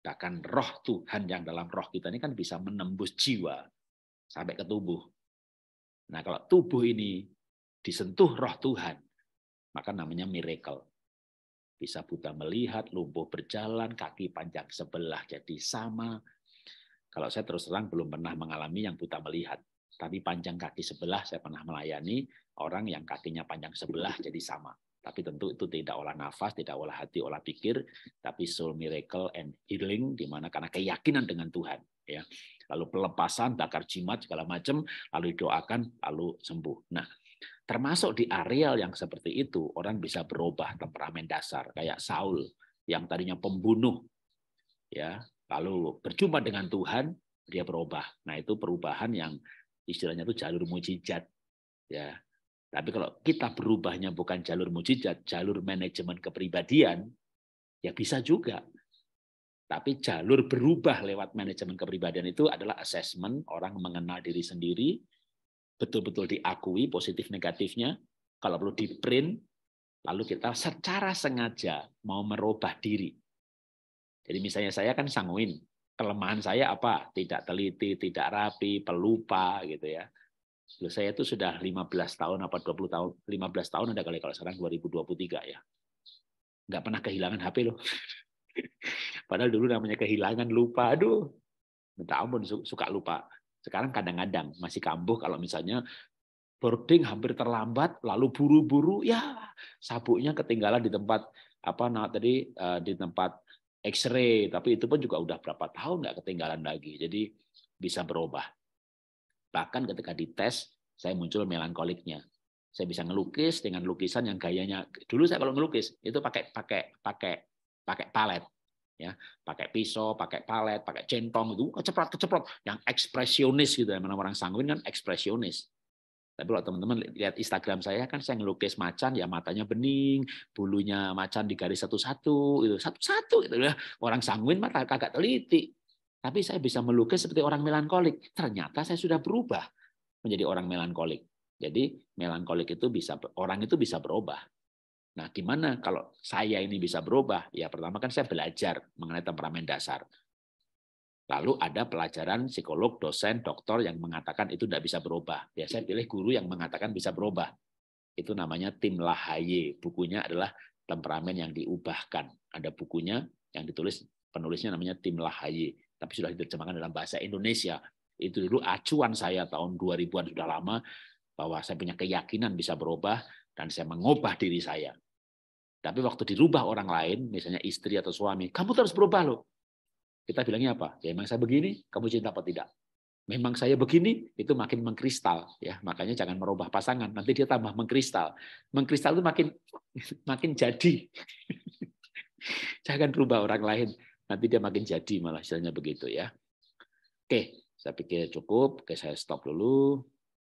bahkan roh Tuhan yang dalam roh kita ini kan bisa menembus jiwa sampai ke tubuh. Nah kalau tubuh ini disentuh roh Tuhan, maka namanya miracle. Bisa buta melihat, lumpuh berjalan, kaki panjang sebelah jadi sama, kalau saya terus terang belum pernah mengalami yang buta melihat. Tapi panjang kaki sebelah saya pernah melayani orang yang kakinya panjang sebelah <laughs> jadi sama. Tapi tentu itu tidak olah nafas, tidak olah hati, olah pikir, tapi soul miracle and healing di mana karena keyakinan dengan Tuhan, ya. Lalu pelepasan, bakar jimat segala macam, lalu doakan, lalu sembuh. Nah, termasuk di areal yang seperti itu orang bisa berubah temperamen dasar kayak Saul yang tadinya pembunuh ya lalu berjumpa dengan Tuhan, dia berubah. Nah, itu perubahan yang istilahnya itu jalur mujizat. Ya. Tapi kalau kita berubahnya bukan jalur mujizat, jalur manajemen kepribadian, ya bisa juga. Tapi jalur berubah lewat manajemen kepribadian itu adalah assessment orang mengenal diri sendiri, betul-betul diakui positif negatifnya, kalau perlu di print, lalu kita secara sengaja mau merubah diri jadi misalnya saya kan sanguin, kelemahan saya apa? Tidak teliti, tidak rapi, pelupa gitu ya. Loh, saya itu sudah 15 tahun apa 20 tahun, 15 tahun ada kali kalau sekarang 2023 ya. Nggak pernah kehilangan HP loh. <laughs> Padahal dulu namanya kehilangan lupa. Aduh, minta ampun suka lupa. Sekarang kadang-kadang masih kambuh kalau misalnya boarding hampir terlambat, lalu buru-buru, ya sabuknya ketinggalan di tempat apa nah tadi eh, di tempat X-ray, tapi itu pun juga udah berapa tahun nggak ketinggalan lagi. Jadi bisa berubah. Bahkan ketika dites, saya muncul melankoliknya. Saya bisa ngelukis dengan lukisan yang gayanya dulu saya kalau ngelukis itu pakai pakai pakai pakai palet ya pakai pisau pakai palet pakai centong itu keceprot keceprot yang ekspresionis gitu ya mana orang sanguin kan ekspresionis tapi kalau teman-teman lihat Instagram saya kan saya ngelukis macan ya matanya bening, bulunya macan di garis satu-satu, itu satu-satu gitu ya. Orang sanguin mata kagak teliti. Tapi saya bisa melukis seperti orang melankolik. Ternyata saya sudah berubah menjadi orang melankolik. Jadi melankolik itu bisa orang itu bisa berubah. Nah, gimana kalau saya ini bisa berubah? Ya pertama kan saya belajar mengenai temperamen dasar. Lalu ada pelajaran psikolog, dosen, dokter yang mengatakan itu tidak bisa berubah. Biasanya pilih guru yang mengatakan bisa berubah. Itu namanya Tim Lahaye. Bukunya adalah Temperamen yang Diubahkan. Ada bukunya yang ditulis, penulisnya namanya Tim Lahaye. Tapi sudah diterjemahkan dalam bahasa Indonesia. Itu dulu acuan saya tahun 2000-an sudah lama bahwa saya punya keyakinan bisa berubah dan saya mengubah diri saya. Tapi waktu dirubah orang lain, misalnya istri atau suami, kamu terus berubah loh. Kita bilangnya apa? Ya memang saya begini, kamu cinta apa tidak? Memang saya begini, itu makin mengkristal. ya Makanya jangan merubah pasangan, nanti dia tambah mengkristal. Mengkristal itu makin <laughs> makin jadi. <laughs> jangan rubah orang lain, nanti dia makin jadi malah hasilnya begitu ya. Oke, saya pikir cukup. Oke, saya stop dulu.